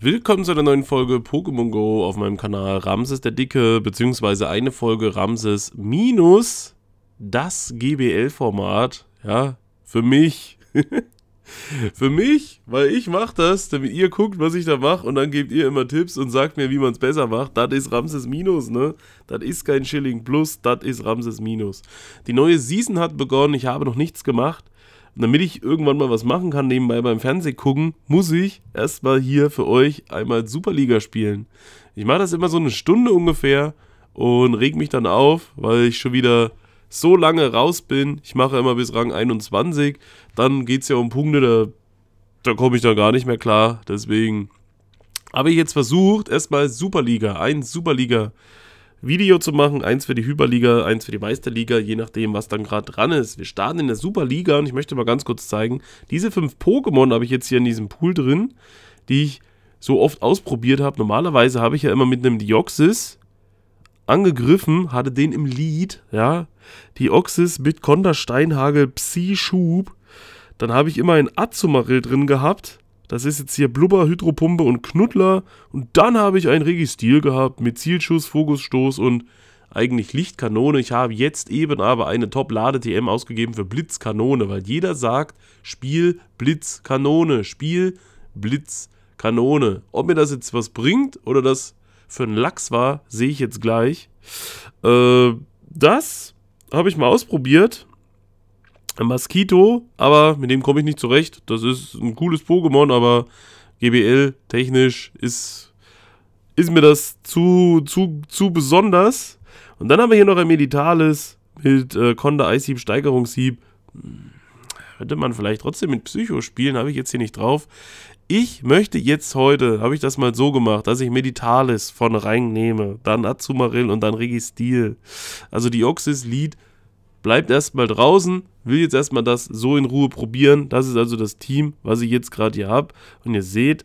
Willkommen zu einer neuen Folge Pokémon Go auf meinem Kanal Ramses der Dicke, beziehungsweise eine Folge Ramses minus das GBL-Format, ja, für mich. für mich, weil ich mache das, damit ihr guckt, was ich da mache und dann gebt ihr immer Tipps und sagt mir, wie man es besser macht. Das ist Ramses minus, ne? Das ist kein Schilling plus, das ist Ramses minus. Die neue Season hat begonnen, ich habe noch nichts gemacht. Und damit ich irgendwann mal was machen kann, nebenbei beim Fernseh gucken, muss ich erstmal hier für euch einmal Superliga spielen. Ich mache das immer so eine Stunde ungefähr und reg mich dann auf, weil ich schon wieder so lange raus bin. Ich mache immer bis Rang 21. Dann geht es ja um Punkte, da, da komme ich dann gar nicht mehr klar. Deswegen habe ich jetzt versucht, erstmal Superliga, ein Superliga Video zu machen. Eins für die Hyperliga, eins für die Meisterliga, je nachdem, was dann gerade dran ist. Wir starten in der Superliga und ich möchte mal ganz kurz zeigen, diese fünf Pokémon habe ich jetzt hier in diesem Pool drin, die ich so oft ausprobiert habe. Normalerweise habe ich ja immer mit einem Dioxis angegriffen, hatte den im Lead, ja. Dioxis mit Konter, Steinhagel, Psi, Schub. Dann habe ich immer ein Azumarill drin gehabt das ist jetzt hier Blubber, Hydropumpe und Knuddler. Und dann habe ich einen Registil gehabt mit Zielschuss, Fokusstoß und eigentlich Lichtkanone. Ich habe jetzt eben aber eine Top-Lade-TM ausgegeben für Blitzkanone, weil jeder sagt, Spiel Blitzkanone, Spiel Blitzkanone. Ob mir das jetzt was bringt oder das für einen Lachs war, sehe ich jetzt gleich. Äh, das habe ich mal ausprobiert. Ein Mosquito, aber mit dem komme ich nicht zurecht. Das ist ein cooles Pokémon, aber GBL technisch ist, ist mir das zu, zu, zu besonders. Und dann haben wir hier noch ein Meditalis mit äh, Konda Eishieb, Steigerungshieb. Könnte hm, man vielleicht trotzdem mit Psycho spielen, habe ich jetzt hier nicht drauf. Ich möchte jetzt heute, habe ich das mal so gemacht, dass ich Meditalis von reinnehme, dann Azumarill und dann Registil. Also die Oxys Lied bleibt erstmal draußen, will jetzt erstmal das so in Ruhe probieren. Das ist also das Team, was ich jetzt gerade hier habe. Und ihr seht,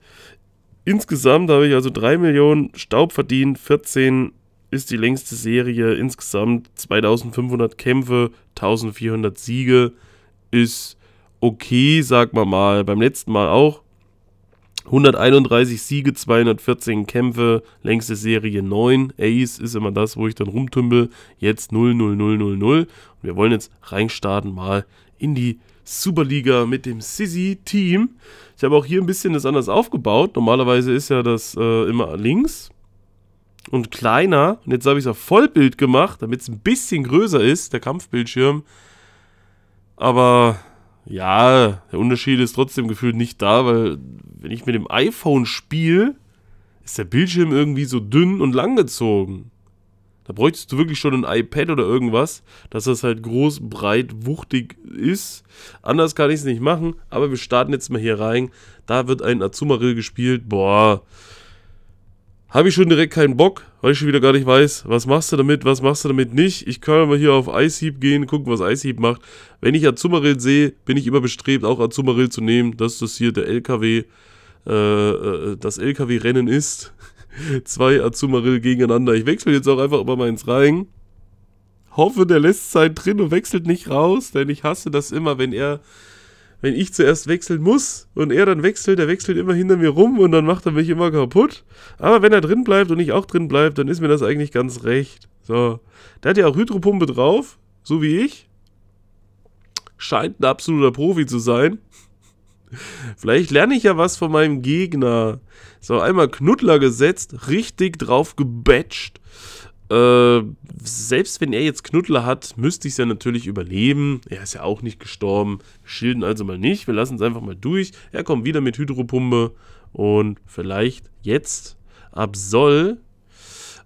insgesamt habe ich also 3 Millionen Staub verdient, 14 ist die längste Serie, insgesamt 2500 Kämpfe, 1400 Siege, ist okay, sag mal mal. Beim letzten Mal auch 131 Siege, 214 Kämpfe, längste Serie 9. Ace ist immer das, wo ich dann rumtümpel. Jetzt 0000. Und wir wollen jetzt reinstarten mal in die Superliga mit dem Sissy-Team. Ich habe auch hier ein bisschen das anders aufgebaut. Normalerweise ist ja das äh, immer links und kleiner. Und jetzt habe ich es auf Vollbild gemacht, damit es ein bisschen größer ist, der Kampfbildschirm. Aber ja, der Unterschied ist trotzdem gefühlt nicht da, weil wenn ich mit dem iPhone spiele, ist der Bildschirm irgendwie so dünn und langgezogen. Da bräuchtest du wirklich schon ein iPad oder irgendwas, dass das halt groß, breit, wuchtig ist. Anders kann ich es nicht machen, aber wir starten jetzt mal hier rein. Da wird ein Azumarill gespielt. Boah, habe ich schon direkt keinen Bock, weil ich schon wieder gar nicht weiß, was machst du damit, was machst du damit nicht. Ich kann mal hier auf Iceheap gehen, gucken, was Iceheap macht. Wenn ich Azumarill sehe, bin ich immer bestrebt, auch Azumarill zu nehmen, dass das hier der LKW, äh, äh, das LKW-Rennen ist. Zwei Azumarill gegeneinander. Ich wechsle jetzt auch einfach immer mal ins Reihen. Hoffe, der lässt sein drin und wechselt nicht raus, denn ich hasse das immer, wenn er wenn ich zuerst wechseln muss und er dann wechselt, der wechselt immer hinter mir rum und dann macht er mich immer kaputt. Aber wenn er drin bleibt und ich auch drin bleibe, dann ist mir das eigentlich ganz recht. So. Der hat ja auch Hydropumpe drauf, so wie ich. Scheint ein absoluter Profi zu sein. Vielleicht lerne ich ja was von meinem Gegner. So, einmal Knuddler gesetzt, richtig drauf gebatcht. Äh, selbst wenn er jetzt Knuddler hat, müsste ich es ja natürlich überleben. Er ist ja auch nicht gestorben. Wir schilden also mal nicht. Wir lassen es einfach mal durch. Er kommt wieder mit Hydropumpe. Und vielleicht jetzt Absol.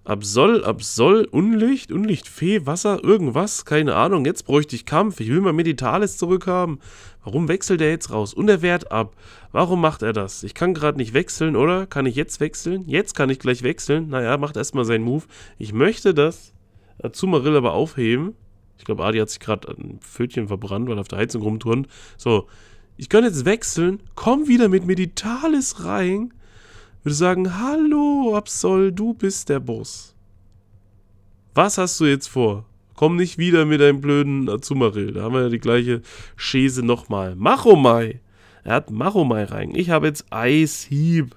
Absol, Absol, Unlicht, Unlicht, Fee, Wasser, irgendwas, keine Ahnung. Jetzt bräuchte ich Kampf. Ich will mal Meditalis zurückhaben. Warum wechselt er jetzt raus? Und er wehrt ab. Warum macht er das? Ich kann gerade nicht wechseln, oder? Kann ich jetzt wechseln? Jetzt kann ich gleich wechseln. Naja, macht erstmal seinen Move. Ich möchte das Azumarill aber aufheben. Ich glaube, Adi hat sich gerade ein Pfötchen verbrannt, weil er auf der Heizung rumturnt. So, ich kann jetzt wechseln. Komm wieder mit Meditalis rein. Würde sagen, hallo Absol, du bist der Boss. Was hast du jetzt vor? Komm nicht wieder mit deinem blöden Azumarill. Da haben wir ja die gleiche Schäse nochmal. Machomai. Er hat Machomai rein. Ich habe jetzt Eishieb.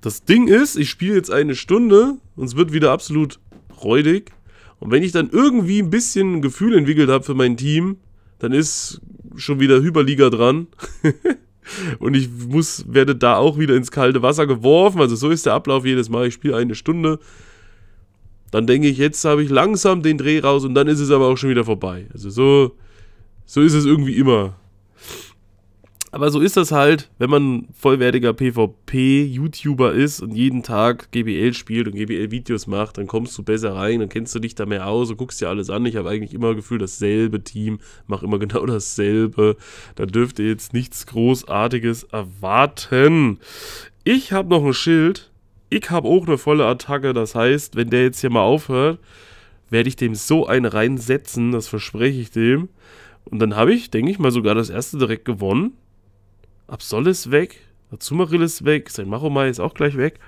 Das Ding ist, ich spiele jetzt eine Stunde und es wird wieder absolut räudig. Und wenn ich dann irgendwie ein bisschen ein Gefühl entwickelt habe für mein Team, dann ist schon wieder Hyperliga dran. und ich muss, werde da auch wieder ins kalte Wasser geworfen. Also so ist der Ablauf jedes Mal. Ich spiele eine Stunde dann denke ich, jetzt habe ich langsam den Dreh raus und dann ist es aber auch schon wieder vorbei. Also so, so ist es irgendwie immer. Aber so ist das halt, wenn man vollwertiger PvP-YouTuber ist und jeden Tag GBL spielt und GBL-Videos macht, dann kommst du besser rein, dann kennst du dich da mehr aus und guckst dir alles an. Ich habe eigentlich immer das Gefühl, dasselbe Team, mach immer genau dasselbe. Da dürft ihr jetzt nichts Großartiges erwarten. Ich habe noch ein Schild, ich habe auch eine volle Attacke. Das heißt, wenn der jetzt hier mal aufhört, werde ich dem so einen reinsetzen. Das verspreche ich dem. Und dann habe ich, denke ich mal, sogar das erste direkt gewonnen. Absol ist weg. Azumarill ist weg. Sein Maromai ist auch gleich weg.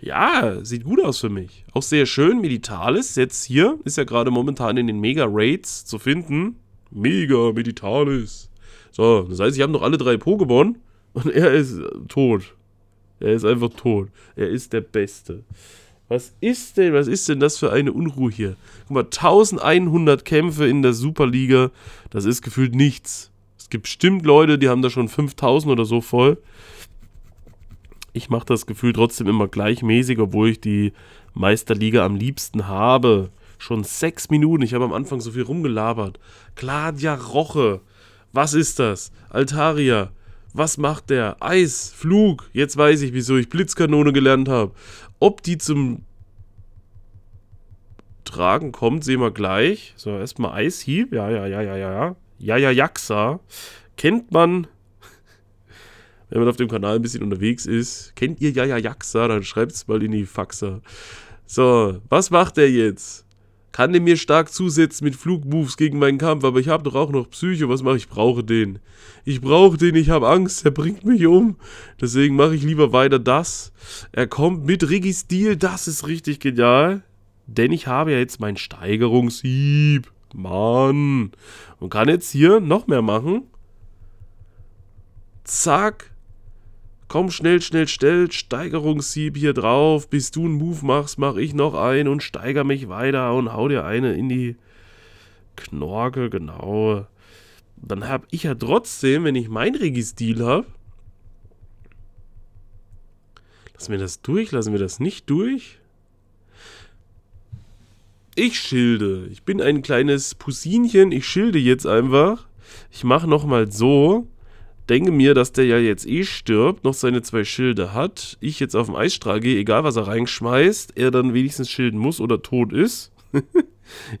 Ja, sieht gut aus für mich. Auch sehr schön. Meditalis jetzt hier. Ist ja gerade momentan in den Mega-Raids zu finden. Mega Meditalis. So, das heißt, ich habe noch alle drei Pokémon und er ist tot. Er ist einfach tot. Er ist der Beste. Was ist denn, was ist denn das für eine Unruhe hier? Guck mal, 1100 Kämpfe in der Superliga, das ist gefühlt nichts. Es gibt bestimmt Leute, die haben da schon 5000 oder so voll. Ich mache das Gefühl trotzdem immer gleichmäßig, obwohl ich die Meisterliga am liebsten habe. Schon sechs Minuten, ich habe am Anfang so viel rumgelabert. Claudia Roche, was ist das? Altaria, was macht der? Eis, Flug. Jetzt weiß ich, wieso ich Blitzkanone gelernt habe. Ob die zum Tragen kommt, sehen wir gleich. So, erstmal Eishieb. Ja, ja, ja, ja, ja. Ja, ja, Jaxa. Kennt man, wenn man auf dem Kanal ein bisschen unterwegs ist. Kennt ihr Ja, ja, Jaxa? Dann schreibt es mal in die Faxa. So, was macht der jetzt? Kann der mir stark zusetzen mit Flugmoves gegen meinen Kampf, aber ich habe doch auch noch Psycho. Was mache ich? Ich brauche den. Ich brauche den, ich habe Angst, er bringt mich um. Deswegen mache ich lieber weiter das. Er kommt mit Riggy Steel, das ist richtig genial. Denn ich habe ja jetzt meinen Steigerungshieb. Mann. Und kann jetzt hier noch mehr machen. Zack. Komm schnell, schnell, schnell, Steigerungssieb hier drauf. Bis du einen Move machst, mach ich noch einen und steiger mich weiter und hau dir eine in die Knorke, genau. Dann hab ich ja trotzdem, wenn ich mein Registil hab. Lassen wir das durch, lassen wir das nicht durch. Ich schilde. Ich bin ein kleines Pusinchen. Ich schilde jetzt einfach. Ich mache nochmal so denke mir, dass der ja jetzt eh stirbt, noch seine zwei Schilde hat, ich jetzt auf dem Eisstrahl gehe, egal was er reinschmeißt, er dann wenigstens schilden muss oder tot ist.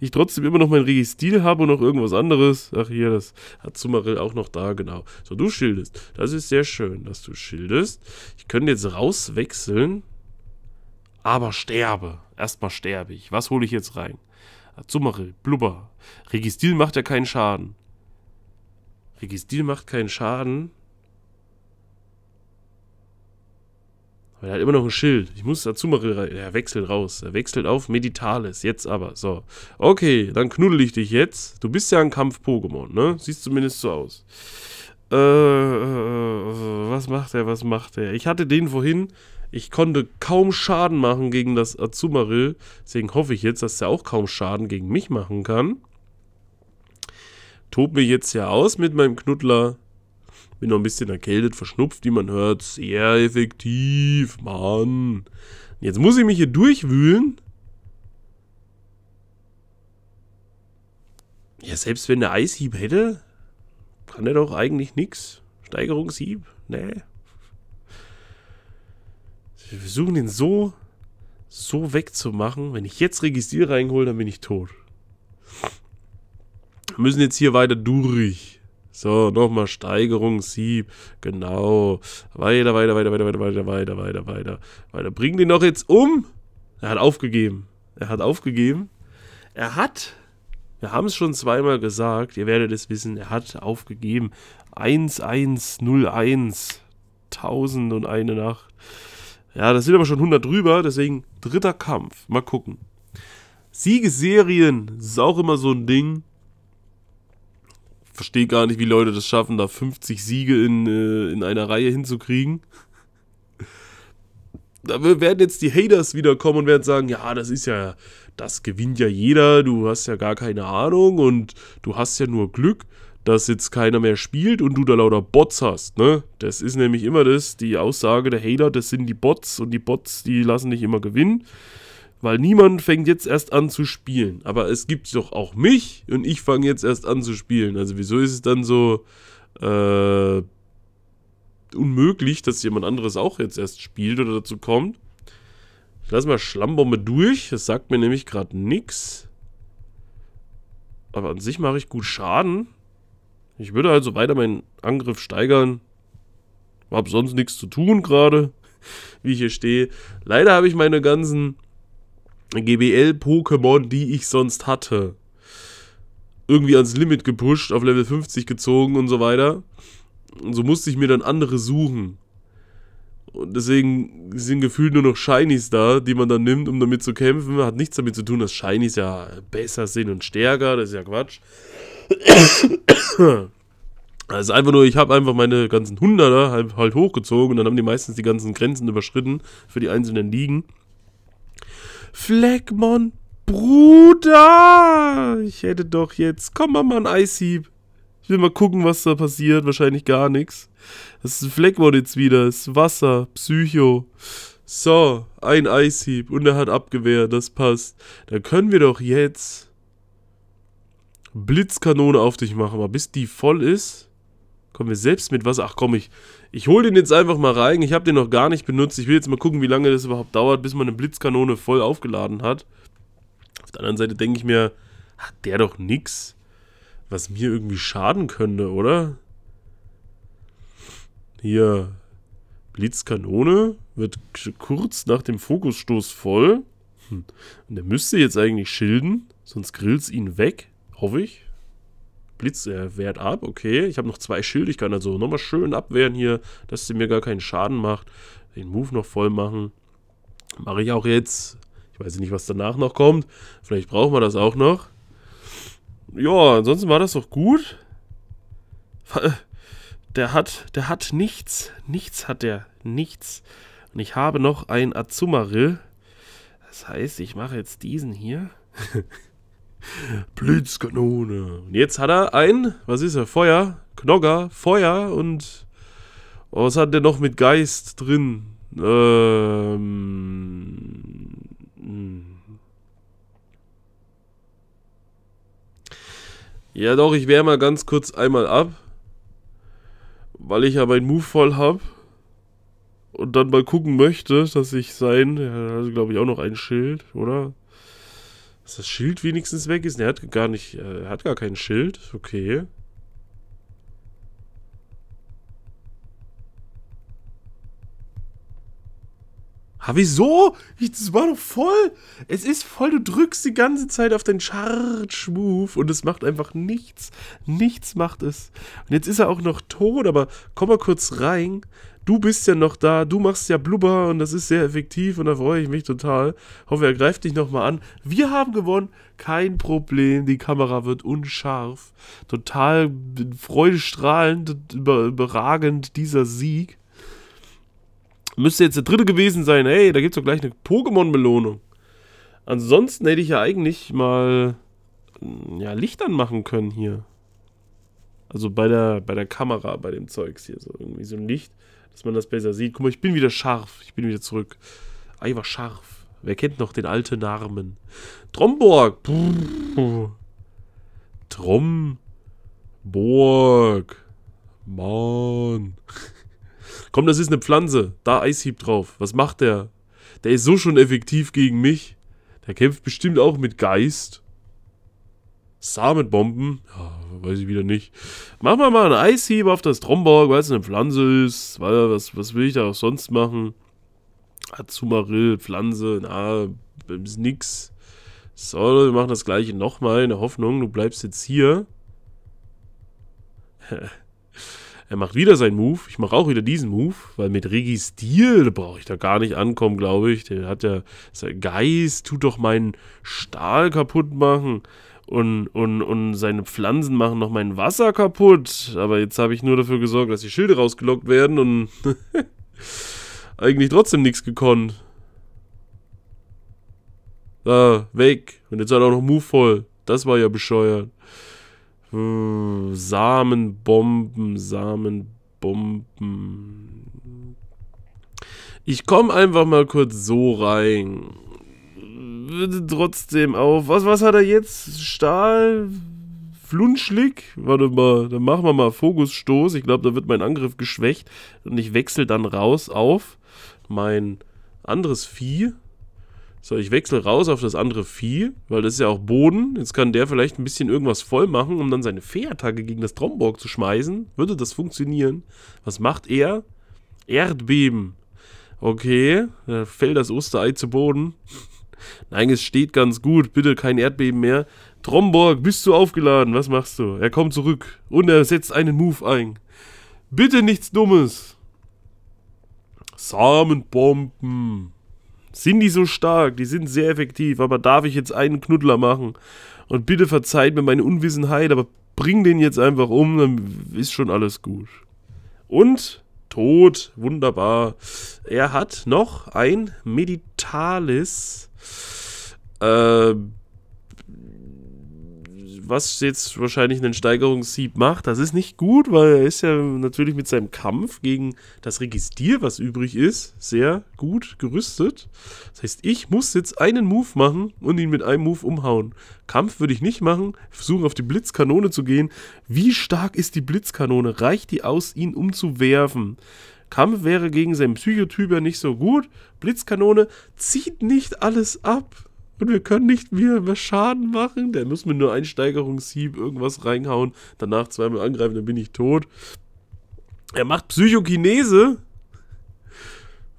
ich trotzdem immer noch mein Registil habe und noch irgendwas anderes. Ach hier, das hat Zumarill auch noch da, genau. So, du schildest. Das ist sehr schön, dass du schildest. Ich könnte jetzt rauswechseln, aber sterbe. Erstmal sterbe ich. Was hole ich jetzt rein? Zumarill, Blubber. Registil macht ja keinen Schaden. Regis Deal macht keinen Schaden. Aber er hat immer noch ein Schild. Ich muss dazu machen. Er wechselt raus. Er wechselt auf Meditales. Jetzt aber. So. Okay, dann knuddel ich dich jetzt. Du bist ja ein Kampf-Pokémon, ne? Siehst zumindest so aus. Äh, äh was macht er? Was macht er? Ich hatte den vorhin. Ich konnte kaum Schaden machen gegen das Azumarill. Deswegen hoffe ich jetzt, dass er auch kaum Schaden gegen mich machen kann tob mich jetzt ja aus mit meinem Knuddler. Bin noch ein bisschen erkältet, verschnupft, wie man hört. Sehr effektiv, Mann. Jetzt muss ich mich hier durchwühlen. Ja, selbst wenn der Eishieb hätte, kann er doch eigentlich nichts. Steigerungshieb? Nee. Wir versuchen den so, so wegzumachen. Wenn ich jetzt Registrier reinhole, dann bin ich tot. Wir müssen jetzt hier weiter durch. So, nochmal Steigerung, Sieb. Genau. Weiter, weiter, weiter, weiter, weiter, weiter, weiter, weiter, weiter. Weiter. Bring den noch jetzt um. Er hat aufgegeben. Er hat aufgegeben. Er hat, wir haben es schon zweimal gesagt, ihr werdet es wissen, er hat aufgegeben. 1101. 1001 Nacht. Ja, das sind aber schon 100 drüber, deswegen dritter Kampf. Mal gucken. Siegeserien ist auch immer so ein Ding verstehe gar nicht, wie Leute das schaffen, da 50 Siege in, äh, in einer Reihe hinzukriegen. Da werden jetzt die Haters wieder kommen und werden sagen, ja, das ist ja, das gewinnt ja jeder, du hast ja gar keine Ahnung und du hast ja nur Glück, dass jetzt keiner mehr spielt und du da lauter Bots hast, ne? Das ist nämlich immer das, die Aussage der Hater, das sind die Bots und die Bots, die lassen dich immer gewinnen. Weil niemand fängt jetzt erst an zu spielen. Aber es gibt doch auch mich und ich fange jetzt erst an zu spielen. Also wieso ist es dann so äh, unmöglich, dass jemand anderes auch jetzt erst spielt oder dazu kommt? Ich lasse mal Schlammbombe durch. Das sagt mir nämlich gerade nichts. Aber an sich mache ich gut Schaden. Ich würde also weiter meinen Angriff steigern. Hab sonst nichts zu tun gerade, wie ich hier stehe. Leider habe ich meine ganzen GBL-Pokémon, die ich sonst hatte. Irgendwie ans Limit gepusht, auf Level 50 gezogen und so weiter. Und so musste ich mir dann andere suchen. Und deswegen sind gefühlt nur noch Shinies da, die man dann nimmt, um damit zu kämpfen. Hat nichts damit zu tun, dass Shinies ja besser sind und stärker. Das ist ja Quatsch. Also einfach nur, ich habe einfach meine ganzen Hunderter halt, halt, hochgezogen und dann haben die meistens die ganzen Grenzen überschritten für die einzelnen Ligen. Fleckmon, Bruder! Ich hätte doch jetzt. Komm mal mal ein Eishieb. Ich will mal gucken, was da passiert. Wahrscheinlich gar nichts. Das ist ein Fleckmon jetzt wieder. Das ist Wasser. Psycho. So, ein Eishieb. Und er hat abgewehrt. Das passt. Dann können wir doch jetzt. Blitzkanone auf dich machen. Aber bis die voll ist, kommen wir selbst mit Wasser. Ach komm, ich, ich hole den jetzt einfach mal rein. Ich habe den noch gar nicht benutzt. Ich will jetzt mal gucken, wie lange das überhaupt dauert, bis man eine Blitzkanone voll aufgeladen hat. Auf der anderen Seite denke ich mir, hat der doch nichts, was mir irgendwie schaden könnte, oder? Hier, Blitzkanone wird kurz nach dem Fokusstoß voll. Hm. Und der müsste jetzt eigentlich schilden, sonst grillt es ihn weg, hoffe ich. Blitzwert ab. Okay, ich habe noch zwei Schilde. Ich kann also nochmal schön abwehren hier, dass sie mir gar keinen Schaden macht. Den Move noch voll machen. Mache ich auch jetzt. Ich weiß nicht, was danach noch kommt. Vielleicht brauchen wir das auch noch. Ja, ansonsten war das doch gut. Der hat, der hat nichts. Nichts hat der. Nichts. Und ich habe noch ein Azumarill. Das heißt, ich mache jetzt diesen hier. Blitzkanone. Und jetzt hat er ein, was ist er? Feuer, Knogger, Feuer und. was hat der noch mit Geist drin? Ähm. Hm. Ja, doch, ich wehre mal ganz kurz einmal ab. Weil ich ja meinen Move voll habe. Und dann mal gucken möchte, dass ich sein. Ja, also glaube ich auch noch ein Schild, oder? Dass das Schild wenigstens weg ist. Er hat gar nicht, äh, er hat gar kein Schild. Okay. Ha, wieso? Das war doch voll. Es ist voll. Du drückst die ganze Zeit auf den Charge-Move und es macht einfach nichts. Nichts macht es. Und jetzt ist er auch noch tot, aber komm mal kurz rein du bist ja noch da, du machst ja Blubber und das ist sehr effektiv und da freue ich mich total. Hoffe, er greift dich nochmal an. Wir haben gewonnen, kein Problem, die Kamera wird unscharf. Total freudestrahlend, über, überragend dieser Sieg. Müsste jetzt der dritte gewesen sein, hey, da gibt es doch gleich eine Pokémon-Belohnung. Ansonsten hätte ich ja eigentlich mal mm, ja, Licht anmachen können hier. Also bei der, bei der Kamera, bei dem Zeugs hier, so irgendwie so ein Licht dass man das besser sieht. Guck mal, ich bin wieder scharf. Ich bin wieder zurück. Ah, war scharf. Wer kennt noch den alten Namen? Tromborg. Tromborg. Mann. Komm, das ist eine Pflanze. Da Eishieb drauf. Was macht der? Der ist so schon effektiv gegen mich. Der kämpft bestimmt auch mit Geist. Samenbomben. Ja, weiß ich wieder nicht. Machen wir mal einen Eishieb auf das Tromborg, weil es eine Pflanze ist. Weil, was, was will ich da auch sonst machen? Azumarill, Pflanze, na, ist nix. So, wir machen das gleiche nochmal in der Hoffnung, du bleibst jetzt hier. er macht wieder seinen Move. Ich mache auch wieder diesen Move, weil mit Registil brauche ich da gar nicht ankommen, glaube ich. Der hat ja. Sein Geist tut doch meinen Stahl kaputt machen und, und, und seine Pflanzen machen noch mein Wasser kaputt. Aber jetzt habe ich nur dafür gesorgt, dass die Schilde rausgelockt werden und eigentlich trotzdem nichts gekonnt. Da, weg. Und jetzt hat er auch noch Move voll. Das war ja bescheuert. Samenbomben, Samenbomben. Ich komme einfach mal kurz so rein trotzdem auf. Was, was hat er jetzt? Stahl? Flunschlick? Warte mal, dann machen wir mal Fokusstoß. Ich glaube, da wird mein Angriff geschwächt. Und ich wechsle dann raus auf mein anderes Vieh. So, ich wechsle raus auf das andere Vieh, weil das ist ja auch Boden. Jetzt kann der vielleicht ein bisschen irgendwas voll machen, um dann seine fee gegen das Tromborg zu schmeißen. Würde das funktionieren? Was macht er? Erdbeben. Okay, da fällt das Osterei zu Boden. Nein, es steht ganz gut, bitte kein Erdbeben mehr. Tromborg, bist du aufgeladen? Was machst du? Er kommt zurück und er setzt einen Move ein. Bitte nichts Dummes. Samenbomben. Sind die so stark? Die sind sehr effektiv, aber darf ich jetzt einen Knuddler machen? Und bitte verzeiht mir meine Unwissenheit, aber bring den jetzt einfach um, dann ist schon alles gut. Und tot, wunderbar. Er hat noch ein Meditalis äh, was jetzt wahrscheinlich einen Steigerungssieb macht, das ist nicht gut, weil er ist ja natürlich mit seinem Kampf gegen das Registier, was übrig ist, sehr gut gerüstet. Das heißt, ich muss jetzt einen Move machen und ihn mit einem Move umhauen. Kampf würde ich nicht machen, versuchen auf die Blitzkanone zu gehen. Wie stark ist die Blitzkanone? Reicht die aus, ihn umzuwerfen? Kampf wäre gegen seinen Psychotyper nicht so gut. Blitzkanone zieht nicht alles ab. Und wir können nicht mehr, Schaden machen. Der muss mir nur Steigerungshieb irgendwas reinhauen. Danach zweimal angreifen, dann bin ich tot. Er macht Psychokinese.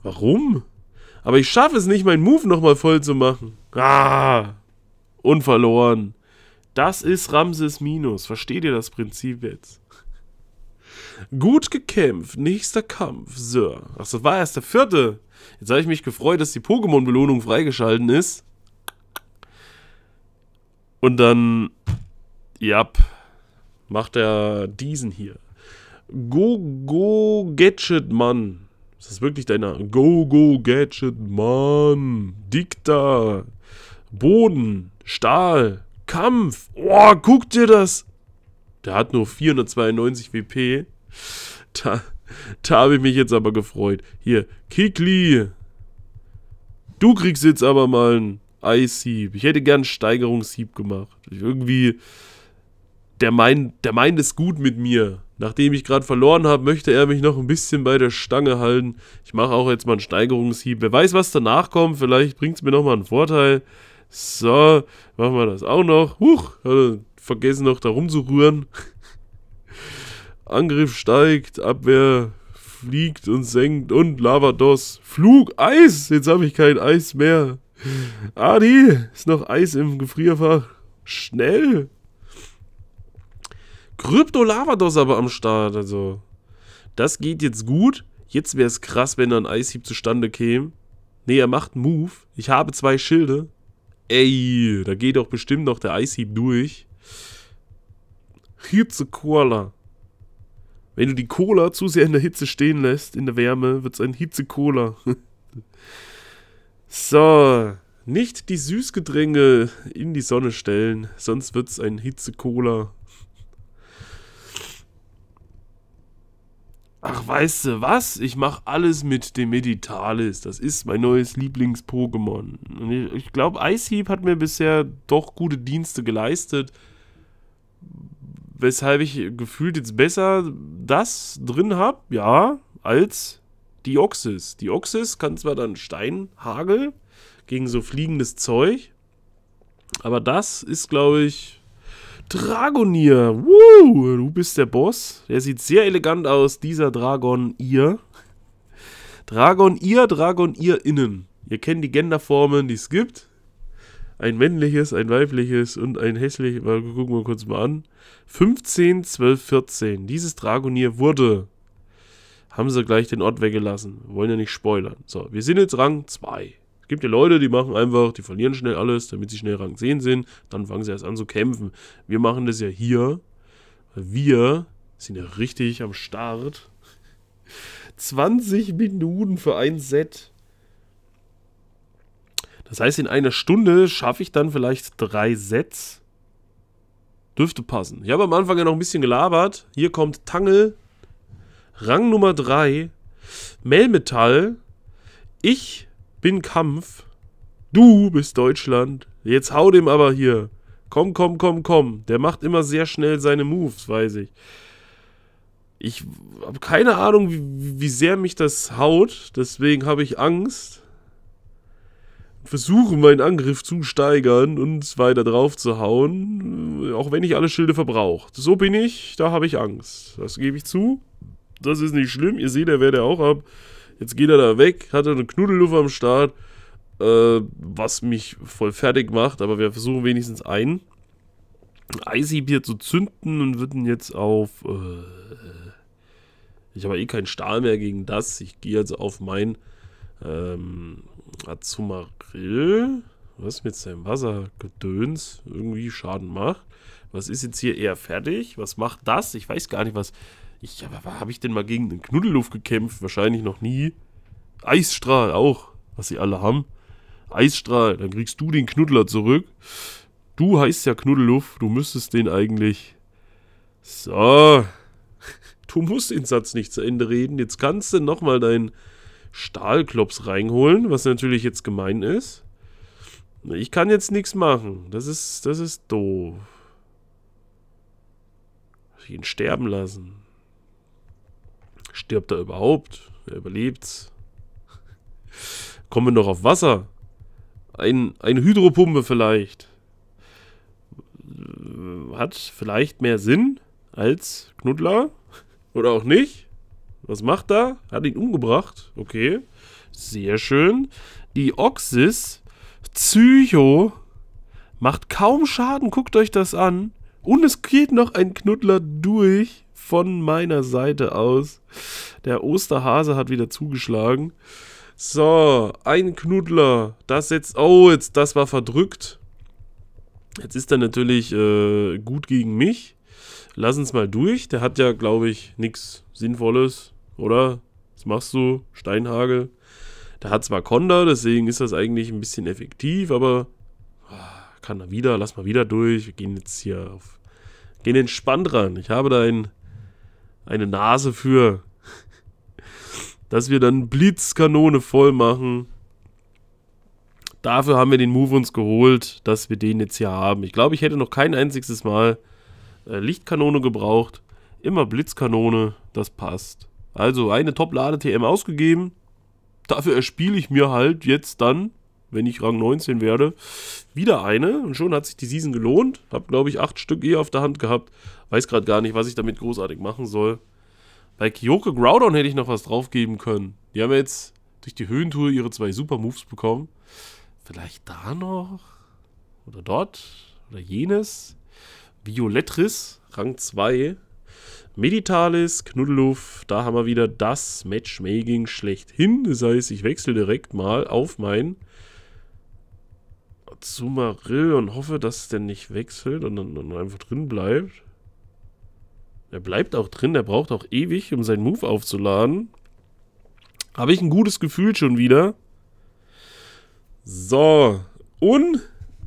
Warum? Aber ich schaffe es nicht, meinen Move nochmal voll zu machen. Ah! Unverloren. Das ist Ramses Minus. Versteht ihr das Prinzip jetzt? Gut gekämpft, nächster Kampf, Sir. Ach, das war erst der vierte. Jetzt habe ich mich gefreut, dass die Pokémon-Belohnung freigeschalten ist. Und dann, ja, macht er diesen hier. Go, go, Gadget, Mann. Ist das wirklich deiner? Go, go, Gadget, Mann. Dikta. Boden. Stahl. Kampf. Oh, guck dir das der hat nur 492 WP. Da, da habe ich mich jetzt aber gefreut. Hier, Kikli. Du kriegst jetzt aber mal einen Eishieb. Ich hätte gern einen Steigerungshieb gemacht. irgendwie. Der meint, der meint es gut mit mir. Nachdem ich gerade verloren habe, möchte er mich noch ein bisschen bei der Stange halten. Ich mache auch jetzt mal einen Steigerungshieb. Wer weiß, was danach kommt. Vielleicht bringt es mir nochmal einen Vorteil. So, machen wir das auch noch. Huch, vergessen noch da rumzurühren. Angriff steigt, Abwehr fliegt und senkt und Lavados. Flug, Eis! Jetzt habe ich kein Eis mehr. Adi, ist noch Eis im Gefrierfach. Schnell! Krypto-Lavados aber am Start, also. Das geht jetzt gut. Jetzt wäre es krass, wenn da ein Eishieb zustande käme. Nee, er macht einen Move. Ich habe zwei Schilde. Ey, da geht doch bestimmt noch der Eishieb durch. Hitze-Koala. Wenn du die Cola zu sehr in der Hitze stehen lässt, in der Wärme, wird es ein Hitze-Cola. so, nicht die Süßgedränge in die Sonne stellen, sonst wird es ein Hitze-Cola. Ach, weißt du was? Ich mache alles mit dem Meditalis. Das ist mein neues Lieblings-Pokémon. Ich, ich glaube, Iceheap hat mir bisher doch gute Dienste geleistet weshalb ich gefühlt jetzt besser das drin habe, ja, als die Oxys. Die Oxys kann zwar dann Steinhagel gegen so fliegendes Zeug, aber das ist, glaube ich, Dragonier. Woo, du bist der Boss. Der sieht sehr elegant aus, dieser Dragon ihr. Dragon ihr, Dragon ihr innen. Ihr kennt die Genderformen, die es gibt ein männliches, ein weibliches und ein hässliches. Mal gucken wir kurz mal an. 15, 12, 14. Dieses Dragonier wurde. Haben sie gleich den Ort weggelassen. Wollen ja nicht spoilern. So, wir sind jetzt Rang 2. Es gibt ja Leute, die machen einfach, die verlieren schnell alles, damit sie schnell Rang 10 sind. Dann fangen sie erst an zu kämpfen. Wir machen das ja hier. Wir sind ja richtig am Start. 20 Minuten für ein Set. Das heißt, in einer Stunde schaffe ich dann vielleicht drei Sets. Dürfte passen. Ich habe am Anfang ja noch ein bisschen gelabert. Hier kommt Tangel, Rang Nummer 3, Melmetall, ich bin Kampf, du bist Deutschland. Jetzt hau dem aber hier. Komm, komm, komm, komm. Der macht immer sehr schnell seine Moves, weiß ich. Ich habe keine Ahnung, wie, wie sehr mich das haut. Deswegen habe ich Angst versuche meinen Angriff zu steigern und weiter drauf zu hauen, äh, auch wenn ich alle Schilde verbrauche. So bin ich, da habe ich Angst. Das gebe ich zu. Das ist nicht schlimm. Ihr seht, er wehrt ja auch ab. Jetzt geht er da weg, hat er eine Knuddelluft am Start, äh, was mich voll fertig macht, aber wir versuchen wenigstens ein Icy zu zünden und würden jetzt auf. Äh, ich habe eh keinen Stahl mehr gegen das. Ich gehe jetzt also auf mein ähm, Azumarill, was mit seinem Wassergedöns irgendwie Schaden macht. Was ist jetzt hier eher fertig? Was macht das? Ich weiß gar nicht, was... Ich, aber habe ich denn mal gegen den Knuddelluft gekämpft? Wahrscheinlich noch nie. Eisstrahl auch, was sie alle haben. Eisstrahl, dann kriegst du den Knuddler zurück. Du heißt ja Knuddelluft, du müsstest den eigentlich... So. Du musst den Satz nicht zu Ende reden. Jetzt kannst du nochmal deinen Stahlklops reinholen, was natürlich jetzt gemein ist. Ich kann jetzt nichts machen. Das ist, das ist doof. Ich ihn sterben lassen. Stirbt er überhaupt? Er überlebt's. Kommen wir noch auf Wasser? Ein, eine Hydropumpe vielleicht. Hat vielleicht mehr Sinn als Knuddler. Oder auch nicht. Was macht er? Hat ihn umgebracht. Okay. Sehr schön. Die Oxys Psycho macht kaum Schaden. Guckt euch das an. Und es geht noch ein Knuddler durch von meiner Seite aus. Der Osterhase hat wieder zugeschlagen. So, ein Knuddler. Das jetzt. Oh, jetzt, das war verdrückt. Jetzt ist er natürlich äh, gut gegen mich. Lass uns mal durch. Der hat ja, glaube ich, nichts Sinnvolles oder? Was machst du? Steinhagel. Der hat zwar Konda, deswegen ist das eigentlich ein bisschen effektiv, aber ah, kann er wieder, lass mal wieder durch. Wir gehen jetzt hier auf. Gehen entspannt ran. Ich habe da ein, eine Nase für. Dass wir dann Blitzkanone voll machen. Dafür haben wir den Move uns geholt, dass wir den jetzt hier haben. Ich glaube, ich hätte noch kein einziges Mal äh, Lichtkanone gebraucht. Immer Blitzkanone, das passt. Also eine Top-Lade-TM ausgegeben. Dafür erspiele ich mir halt jetzt dann, wenn ich Rang 19 werde, wieder eine. Und schon hat sich die Season gelohnt. Hab, glaube ich, acht Stück eh auf der Hand gehabt. Weiß gerade gar nicht, was ich damit großartig machen soll. Bei Kyoko Groudon hätte ich noch was draufgeben können. Die haben jetzt durch die Höhentour ihre zwei Super-Moves bekommen. Vielleicht da noch? Oder dort? Oder jenes? Violettris, Rang 2. Meditalis, Knuddeluff, da haben wir wieder das Matchmaking schlechthin. Das heißt, ich wechsle direkt mal auf mein Azumarill und hoffe, dass es denn nicht wechselt und dann, einfach drin bleibt. Er bleibt auch drin, der braucht auch ewig, um seinen Move aufzuladen. Habe ich ein gutes Gefühl schon wieder. So, und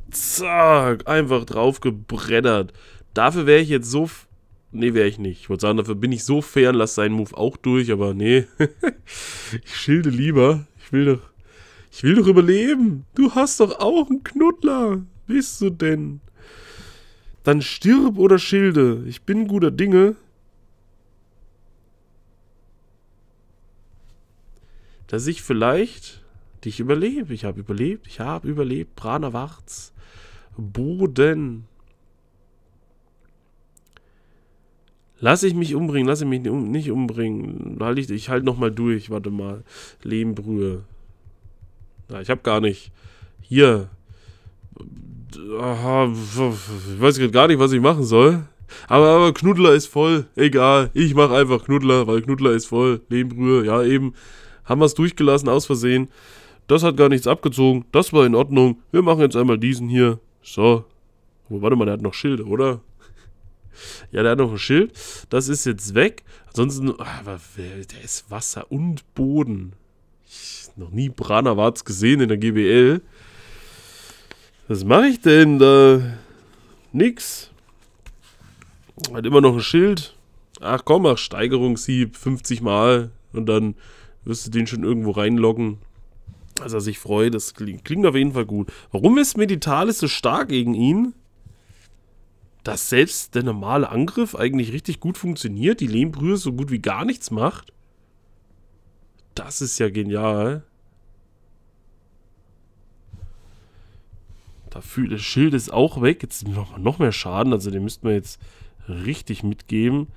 zack, einfach drauf gebreddert. Dafür wäre ich jetzt so Nee, wäre ich nicht. Ich wollte sagen, dafür bin ich so fair und lasse seinen Move auch durch, aber nee. ich schilde lieber. Ich will doch. Ich will doch überleben. Du hast doch auch einen Knuddler. Bist du denn? Dann stirb oder schilde. Ich bin guter Dinge. Dass ich vielleicht dich überlebe. Ich habe überlebt. Ich habe überlebt. Prana Warz. Boden. Lass ich mich umbringen, lass ich mich nicht umbringen. Halt ich ich halte nochmal durch, warte mal. Lehmbrühe. Na, ich habe gar nicht. Hier. Aha, ich weiß gerade gar nicht, was ich machen soll. Aber, aber Knuddler ist voll. Egal, ich mache einfach Knuddler, weil Knuddler ist voll. Lehmbrühe, ja eben. Haben wir es durchgelassen, aus Versehen. Das hat gar nichts abgezogen. Das war in Ordnung. Wir machen jetzt einmal diesen hier. So. warte mal, der hat noch Schilde, oder? Ja, der hat noch ein Schild. Das ist jetzt weg. Ansonsten, ah, aber der ist Wasser und Boden. Ich noch nie Branawatz gesehen in der GBL. Was mache ich denn da? Nix. Hat immer noch ein Schild. Ach komm, mach Steigerungshieb 50 Mal und dann wirst du den schon irgendwo reinloggen. Also er sich freut, das klingt, klingt, auf jeden Fall gut. Warum ist Meditalis so stark gegen ihn? dass selbst der normale Angriff eigentlich richtig gut funktioniert, die Lehmbrühe so gut wie gar nichts macht. Das ist ja genial. Dafür das Schild ist auch weg. Jetzt noch, noch mehr Schaden. Also den müssten wir jetzt richtig mitgeben.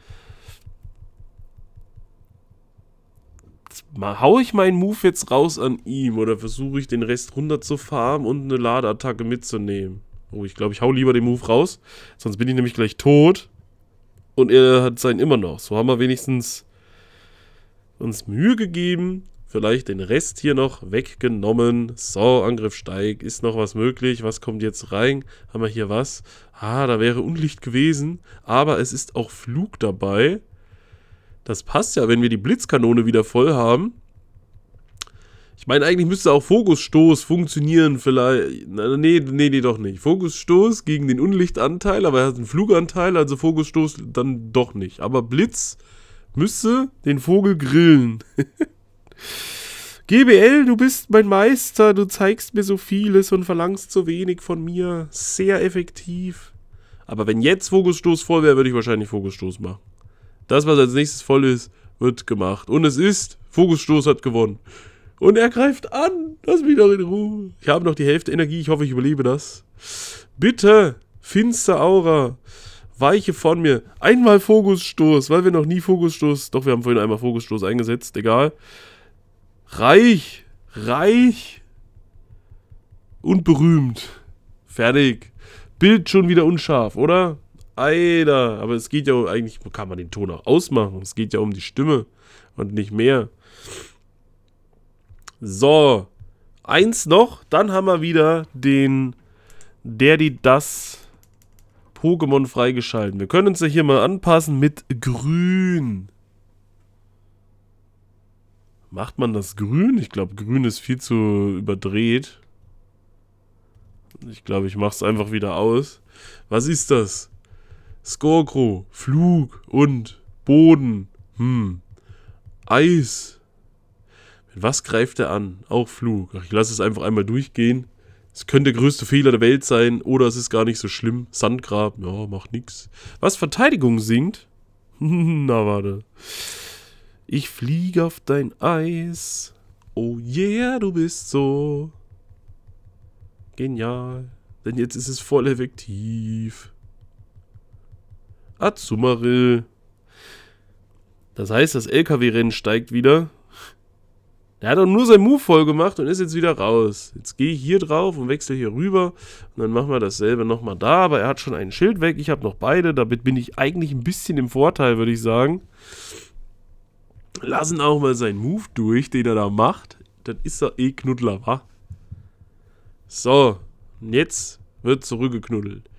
hau ich meinen Move jetzt raus an ihm oder versuche ich den Rest runter zu farmen und eine Ladeattacke mitzunehmen? Oh, ich glaube, ich hau lieber den Move raus. Sonst bin ich nämlich gleich tot. Und er hat seinen immer noch. So haben wir wenigstens uns Mühe gegeben. Vielleicht den Rest hier noch weggenommen. So, Angriff steigt. Ist noch was möglich? Was kommt jetzt rein? Haben wir hier was? Ah, da wäre Unlicht gewesen. Aber es ist auch Flug dabei. Das passt ja, wenn wir die Blitzkanone wieder voll haben. Ich meine, eigentlich müsste auch Fokusstoß funktionieren, vielleicht. nee, nee, nee, doch nicht. Fokusstoß gegen den Unlichtanteil, aber er hat einen Fluganteil, also Fokusstoß dann doch nicht. Aber Blitz müsste den Vogel grillen. GBL, du bist mein Meister, du zeigst mir so vieles und verlangst so wenig von mir. Sehr effektiv. Aber wenn jetzt Fokusstoß voll wäre, würde ich wahrscheinlich Fokusstoß machen. Das, was als nächstes voll ist, wird gemacht. Und es ist, Fokusstoß hat gewonnen. Und er greift an. Lass mich doch in Ruhe. Ich habe noch die Hälfte Energie. Ich hoffe, ich überlebe das. Bitte, finster Aura, weiche von mir. Einmal Fokusstoß, weil wir noch nie Fokusstoß... Doch, wir haben vorhin einmal Fokusstoß eingesetzt. Egal. Reich, reich und berühmt. Fertig. Bild schon wieder unscharf, oder? Eider. aber es geht ja eigentlich, kann man den Ton auch ausmachen. Es geht ja um die Stimme und nicht mehr. So, eins noch, dann haben wir wieder den Daddy Das Pokémon freigeschalten. Wir können uns ja hier mal anpassen mit Grün. Macht man das grün? Ich glaube, grün ist viel zu überdreht. Ich glaube, ich mache es einfach wieder aus. Was ist das? Skorkro, Flug und Boden. Hm. Eis. Mit was greift er an? Auch Flug. Ach, ich lasse es einfach einmal durchgehen. Es könnte der größte Fehler der Welt sein oder es ist gar nicht so schlimm. Sandgraben, ja, macht nix. Was Verteidigung singt? Na, warte. Ich fliege auf dein Eis. Oh yeah, du bist so genial. Denn jetzt ist es voll effektiv. Azumarill. Das heißt, das LKW-Rennen steigt wieder der hat doch nur sein Move voll gemacht und ist jetzt wieder raus. Jetzt gehe ich hier drauf und wechsle hier rüber. Und dann machen wir dasselbe nochmal da. Aber er hat schon ein Schild weg. Ich habe noch beide. Damit bin ich eigentlich ein bisschen im Vorteil, würde ich sagen. Lassen auch mal seinen Move durch, den er da macht. Dann ist er eh Knuddler, wa? So. Und jetzt wird zurückgeknuddelt.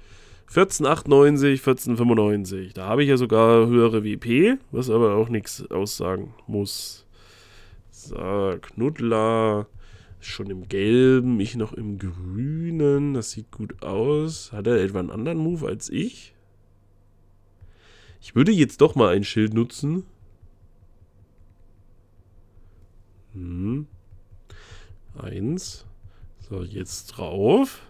1498, 1495. Da habe ich ja sogar höhere WP, was aber auch nichts aussagen muss. So, Knuddler ist schon im Gelben, ich noch im Grünen. Das sieht gut aus. Hat er etwa einen anderen Move als ich? Ich würde jetzt doch mal ein Schild nutzen. Hm. Eins. So, jetzt drauf.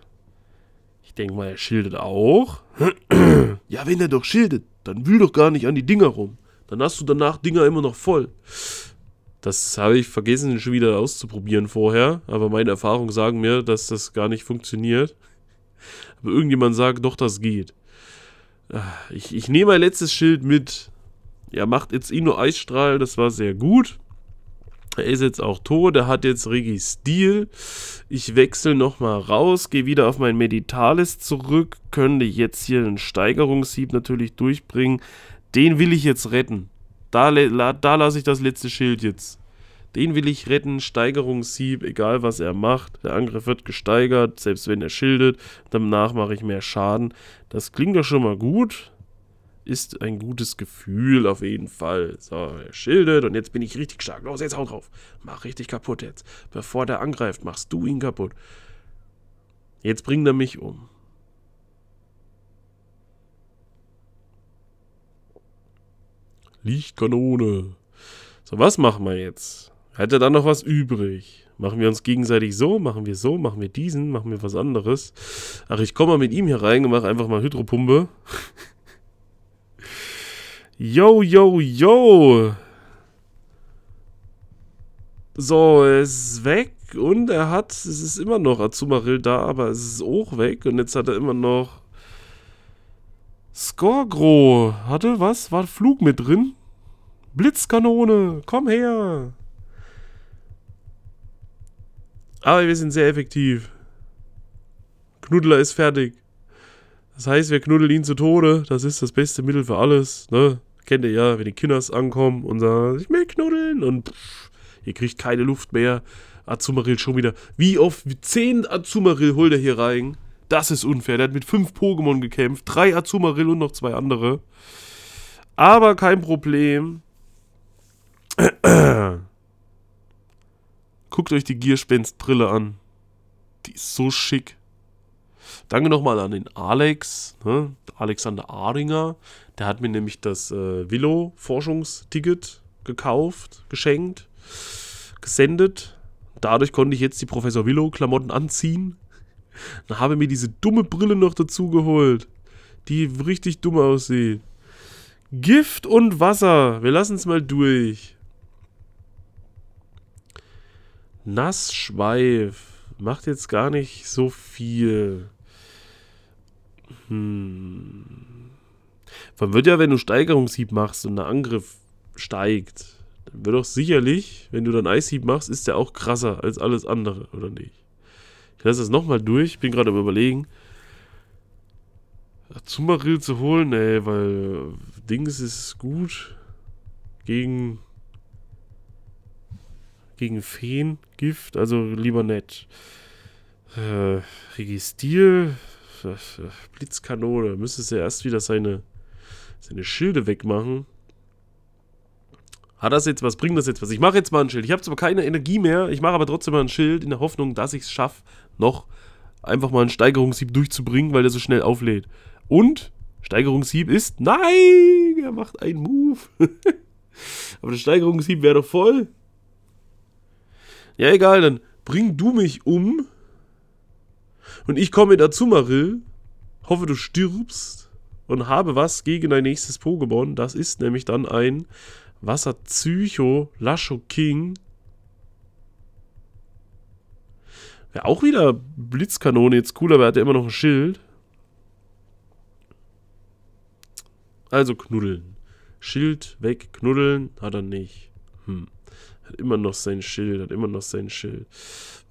Ich denke mal, er schildet auch. ja, wenn er doch schildet, dann will doch gar nicht an die Dinger rum. Dann hast du danach Dinger immer noch voll. Das habe ich vergessen, schon wieder auszuprobieren vorher. Aber meine Erfahrungen sagen mir, dass das gar nicht funktioniert. Aber irgendjemand sagt, doch, das geht. Ah, ich, ich nehme mein letztes Schild mit. Er macht jetzt Ino eh Eisstrahl, das war sehr gut. Er ist jetzt auch tot, er hat jetzt Regi Stil. Ich wechsle nochmal raus, gehe wieder auf mein Meditalis zurück, könnte jetzt hier einen Steigerungshieb natürlich durchbringen. Den will ich jetzt retten. Da, da lasse ich das letzte Schild jetzt. Den will ich retten, Steigerungshieb, egal was er macht. Der Angriff wird gesteigert, selbst wenn er schildet. Danach mache ich mehr Schaden. Das klingt doch schon mal gut. Ist ein gutes Gefühl auf jeden Fall. So, er schildet und jetzt bin ich richtig stark. Los, jetzt hau drauf. Mach richtig kaputt jetzt. Bevor der angreift, machst du ihn kaputt. Jetzt bringt er mich um. Lichtkanone. So, was machen wir jetzt? Hat er dann noch was übrig? Machen wir uns gegenseitig so, machen wir so, machen wir diesen, machen wir was anderes. Ach, ich komme mal mit ihm hier rein und mache einfach mal Hydropumpe. yo, yo, yo. So, er ist weg und er hat, es ist immer noch Azumarill da, aber es ist auch weg und jetzt hat er immer noch Scorgro hatte was? War Flug mit drin? Blitzkanone, komm her! Aber wir sind sehr effektiv. Knuddler ist fertig. Das heißt, wir knuddeln ihn zu Tode. Das ist das beste Mittel für alles. Ne? Kennt ihr ja, wenn die Kinders ankommen und sagen, ich will knuddeln und pff, ihr kriegt keine Luft mehr. Azumarill schon wieder. Wie oft? Zehn Azumarill holt er hier rein. Das ist unfair. Der hat mit fünf Pokémon gekämpft. Drei Azumarill und noch zwei andere. Aber kein Problem. Guckt euch die Gierspenstbrille an. Die ist so schick. Danke nochmal an den Alex, ne? Alexander Ahringer. Der hat mir nämlich das äh, Willow-Forschungsticket gekauft, geschenkt, gesendet. Dadurch konnte ich jetzt die Professor Willow-Klamotten anziehen. Dann habe ich mir diese dumme Brille noch dazu geholt, die richtig dumm aussieht. Gift und Wasser. Wir lassen es mal durch. Nassschweif. Macht jetzt gar nicht so viel. Hm. Man wird ja, wenn du Steigerungshieb machst und der Angriff steigt, dann wird doch sicherlich, wenn du dann Eishieb machst, ist der auch krasser als alles andere, oder nicht? Ich lasse das nochmal durch. Bin gerade am Überlegen. Zumaril zu holen, ey, weil äh, Dings ist gut. Gegen. Gegen Feen, Gift, also lieber nett. Äh, Registil, äh, äh, Blitzkanone. Müsste es ja erst wieder seine, seine Schilde wegmachen. Hat das jetzt was? Bringt das jetzt was? Ich mache jetzt mal ein Schild. Ich habe zwar keine Energie mehr. Ich mache aber trotzdem mal ein Schild in der Hoffnung, dass ich es schaffe, noch einfach mal einen Steigerungshieb durchzubringen, weil der so schnell auflädt. Und Steigerungshieb ist. Nein! Er macht einen Move. Aber der Steigerungshieb wäre doch voll. Ja, egal, dann bring du mich um. Und ich komme dazu, Marill. Hoffe, du stirbst. Und habe was gegen dein nächstes Pokémon. Das ist nämlich dann ein Wasserpsycho Lasho King. Ja, auch wieder Blitzkanone, jetzt cool, aber er hat ja immer noch ein Schild. Also knuddeln. Schild weg, knuddeln hat er nicht. Hm. Hat immer noch sein Schild, hat immer noch sein Schild.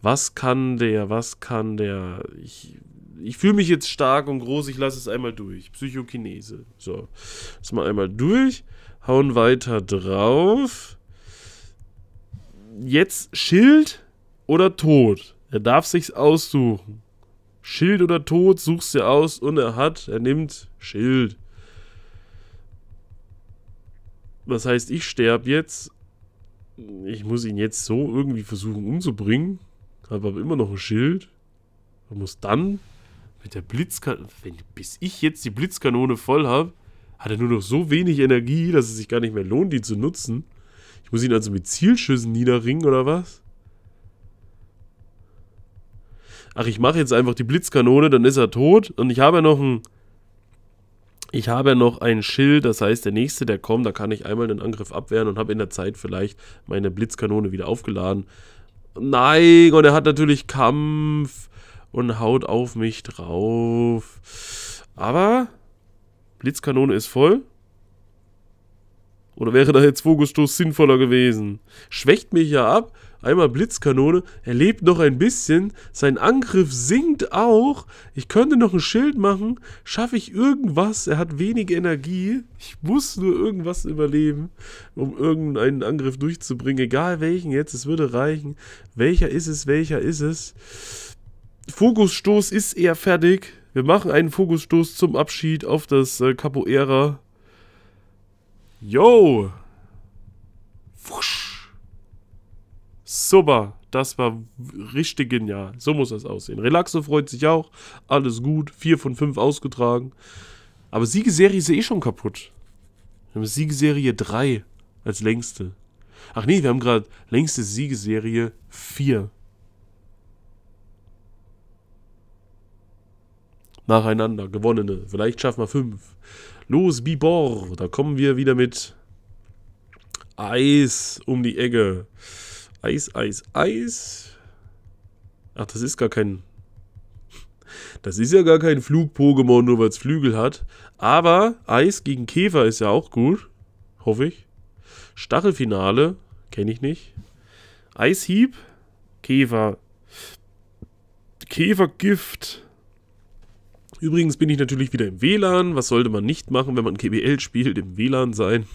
Was kann der, was kann der? Ich, ich fühle mich jetzt stark und groß, ich lasse es einmal durch. Psychokinese. So, das mal einmal durch. Hauen weiter drauf. Jetzt Schild oder Tod? Er darf sich's aussuchen. Schild oder Tod, suchst du aus und er hat, er nimmt Schild. Was heißt, ich sterbe jetzt. Ich muss ihn jetzt so irgendwie versuchen umzubringen. Habe aber immer noch ein Schild. Und muss dann mit der Blitzkanone, bis ich jetzt die Blitzkanone voll habe, hat er nur noch so wenig Energie, dass es sich gar nicht mehr lohnt, die zu nutzen. Ich muss ihn also mit Zielschüssen niederringen oder was? ach, ich mache jetzt einfach die Blitzkanone, dann ist er tot. Und ich habe ja noch ein, ich habe ja noch ein Schild, das heißt, der nächste, der kommt, da kann ich einmal den Angriff abwehren und habe in der Zeit vielleicht meine Blitzkanone wieder aufgeladen. Nein, und er hat natürlich Kampf und haut auf mich drauf. Aber Blitzkanone ist voll. Oder wäre da jetzt Vogelstoß sinnvoller gewesen? Schwächt mich ja ab Einmal Blitzkanone. Er lebt noch ein bisschen. Sein Angriff sinkt auch. Ich könnte noch ein Schild machen. Schaffe ich irgendwas? Er hat wenig Energie. Ich muss nur irgendwas überleben, um irgendeinen Angriff durchzubringen. Egal welchen jetzt. Es würde reichen. Welcher ist es? Welcher ist es? Fokusstoß ist eher fertig. Wir machen einen Fokusstoß zum Abschied auf das äh, Capoeira. Yo! Wusch. Super, das war richtig genial. So muss das aussehen. Relaxo freut sich auch. Alles gut. Vier von fünf ausgetragen. Aber Siegeserie ist eh schon kaputt. Wir haben Siegeserie 3 als längste. Ach nee, wir haben gerade längste Siegeserie 4. Nacheinander gewonnene. Vielleicht schaffen wir 5. Los, Bibor. Da kommen wir wieder mit Eis um die Ecke. Eis, Eis, Eis. Ach, das ist gar kein... Das ist ja gar kein Flug-Pokémon, nur weil es Flügel hat. Aber Eis gegen Käfer ist ja auch gut. Hoffe ich. Stachelfinale. Kenne ich nicht. Eishieb. Käfer. Käfergift. Übrigens bin ich natürlich wieder im WLAN. Was sollte man nicht machen, wenn man GBL spielt? Im WLAN sein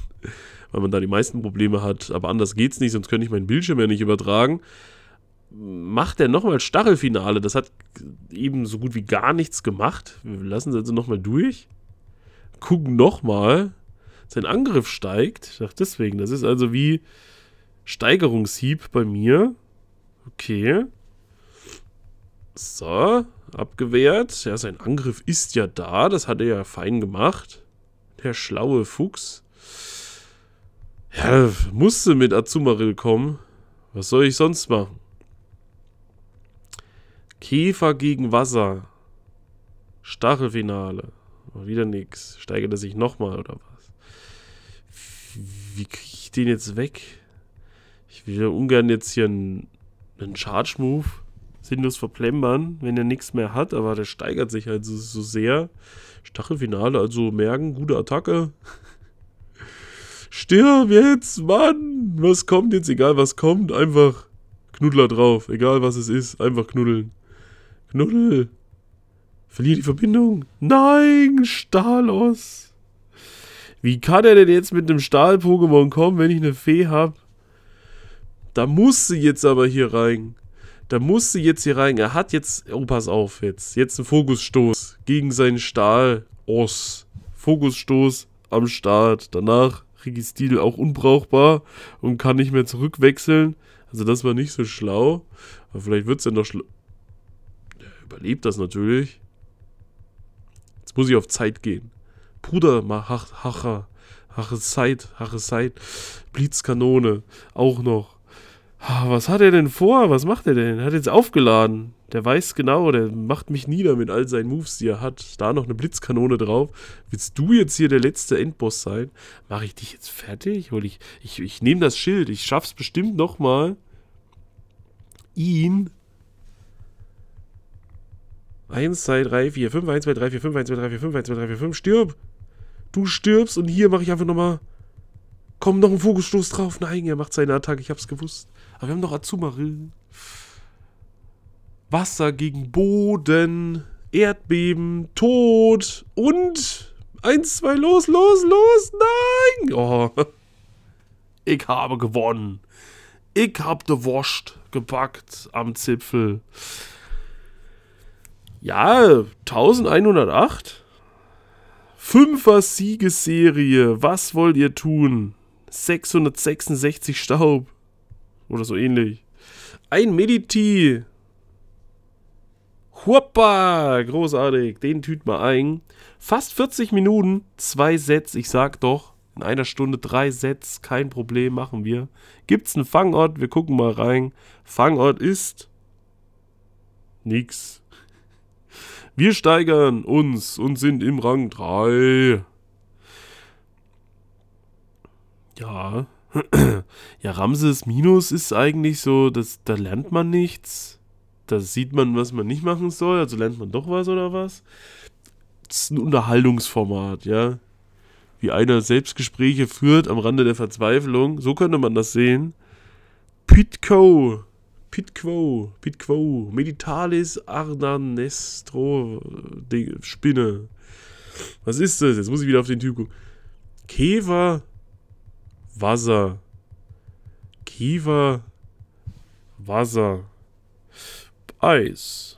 weil man da die meisten Probleme hat. Aber anders geht's nicht, sonst könnte ich meinen Bildschirm ja nicht übertragen. Macht er nochmal Stachelfinale? Das hat eben so gut wie gar nichts gemacht. Wir lassen es also nochmal durch. Gucken nochmal. Sein Angriff steigt. Ich dachte deswegen. Das ist also wie Steigerungshieb bei mir. Okay. So, abgewehrt. Ja, sein Angriff ist ja da. Das hat er ja fein gemacht. Der schlaue Fuchs. Ja, musste mit Azumarill kommen. Was soll ich sonst machen? Käfer gegen Wasser. Stachelfinale. Wieder nix. Steigert er sich nochmal oder was? Wie kriege ich den jetzt weg? Ich will ja ungern jetzt hier einen, einen Charge-Move sinnlos verplempern, wenn er nichts mehr hat, aber der steigert sich halt so, so sehr. Stachelfinale, also merken, gute Attacke. Stirb jetzt, Mann! Was kommt jetzt? Egal was kommt, einfach Knuddler drauf. Egal was es ist, einfach knuddeln. Knuddel! Verliere die Verbindung. Nein, Stalos! Wie kann er denn jetzt mit einem Stahl-Pokémon kommen, wenn ich eine Fee habe? Da muss sie jetzt aber hier rein. Da muss sie jetzt hier rein. Er hat jetzt. Oh, pass auf jetzt. Jetzt ein Fokusstoß gegen seinen Stahl. Oss. Fokusstoß am Start. Danach Rigis Stil auch unbrauchbar und kann nicht mehr zurückwechseln. Also das war nicht so schlau. Aber vielleicht wird es ja noch schlau. Ja, überlebt das natürlich. Jetzt muss ich auf Zeit gehen. Bruder, mach, hacher, hache Zeit, hache Zeit. Blitzkanone, auch noch. Ah, was hat er denn vor? Was macht er denn? Er hat jetzt aufgeladen. Der weiß genau, der macht mich nieder mit all seinen Moves, die er hat. Da noch eine Blitzkanone drauf. Willst du jetzt hier der letzte Endboss sein? Mach ich dich jetzt fertig? Hol ich, ich, ich nehme das Schild. Ich schaff's bestimmt nochmal. Ihn 1, 2, 3, 4, 5, 1, 2, 3, 4, 5, 1, 2, 3, 4, 5, 1, 2, 3, 4, 5, stirb! Du stirbst und hier mache ich einfach nochmal. Komm, noch ein Fokusstoß drauf. Nein, er macht seine Attacke, ich hab's gewusst. Aber wir haben doch Azumarill. Wasser gegen Boden, Erdbeben, Tod und... Eins, zwei, los, los, los, nein! Oh. Ich habe gewonnen. Ich habe de Wurst gepackt am Zipfel. Ja, 1108. Fünfer Siegesserie. Was wollt ihr tun? 666 Staub. Oder so ähnlich. Ein Mediti. Huppa, großartig. Den tüt mal ein. Fast 40 Minuten, zwei Sets, ich sag doch. In einer Stunde drei Sets, kein Problem, machen wir. Gibt's einen Fangort? Wir gucken mal rein. Fangort ist... Nix. Wir steigern uns und sind im Rang 3. Ja, ja, Ramses Minus ist eigentlich so, dass, da lernt man nichts. Da sieht man, was man nicht machen soll. Also lernt man doch was oder was. Das ist ein Unterhaltungsformat, ja. Wie einer Selbstgespräche führt am Rande der Verzweiflung. So könnte man das sehen. Pitco. Pitquo. Pitquo. Meditalis Ardanestro. Spinne. Was ist das? Jetzt muss ich wieder auf den Typ gucken. Käfer. Wasser. Kiefer. Wasser. Eis.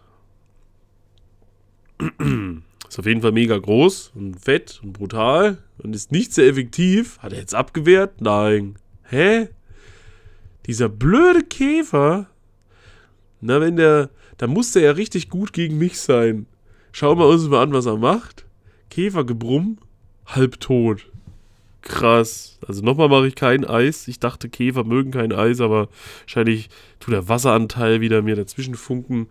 Ist auf jeden Fall mega groß und fett und brutal und ist nicht sehr effektiv. Hat er jetzt abgewehrt? Nein. Hä? Dieser blöde Käfer? Na, wenn der. Da musste er richtig gut gegen mich sein. Schauen wir uns mal an, was er macht. Käfergebrumm, halbtot krass. Also nochmal mache ich kein Eis. Ich dachte, Käfer mögen kein Eis, aber wahrscheinlich tut der Wasseranteil wieder mir dazwischen funken.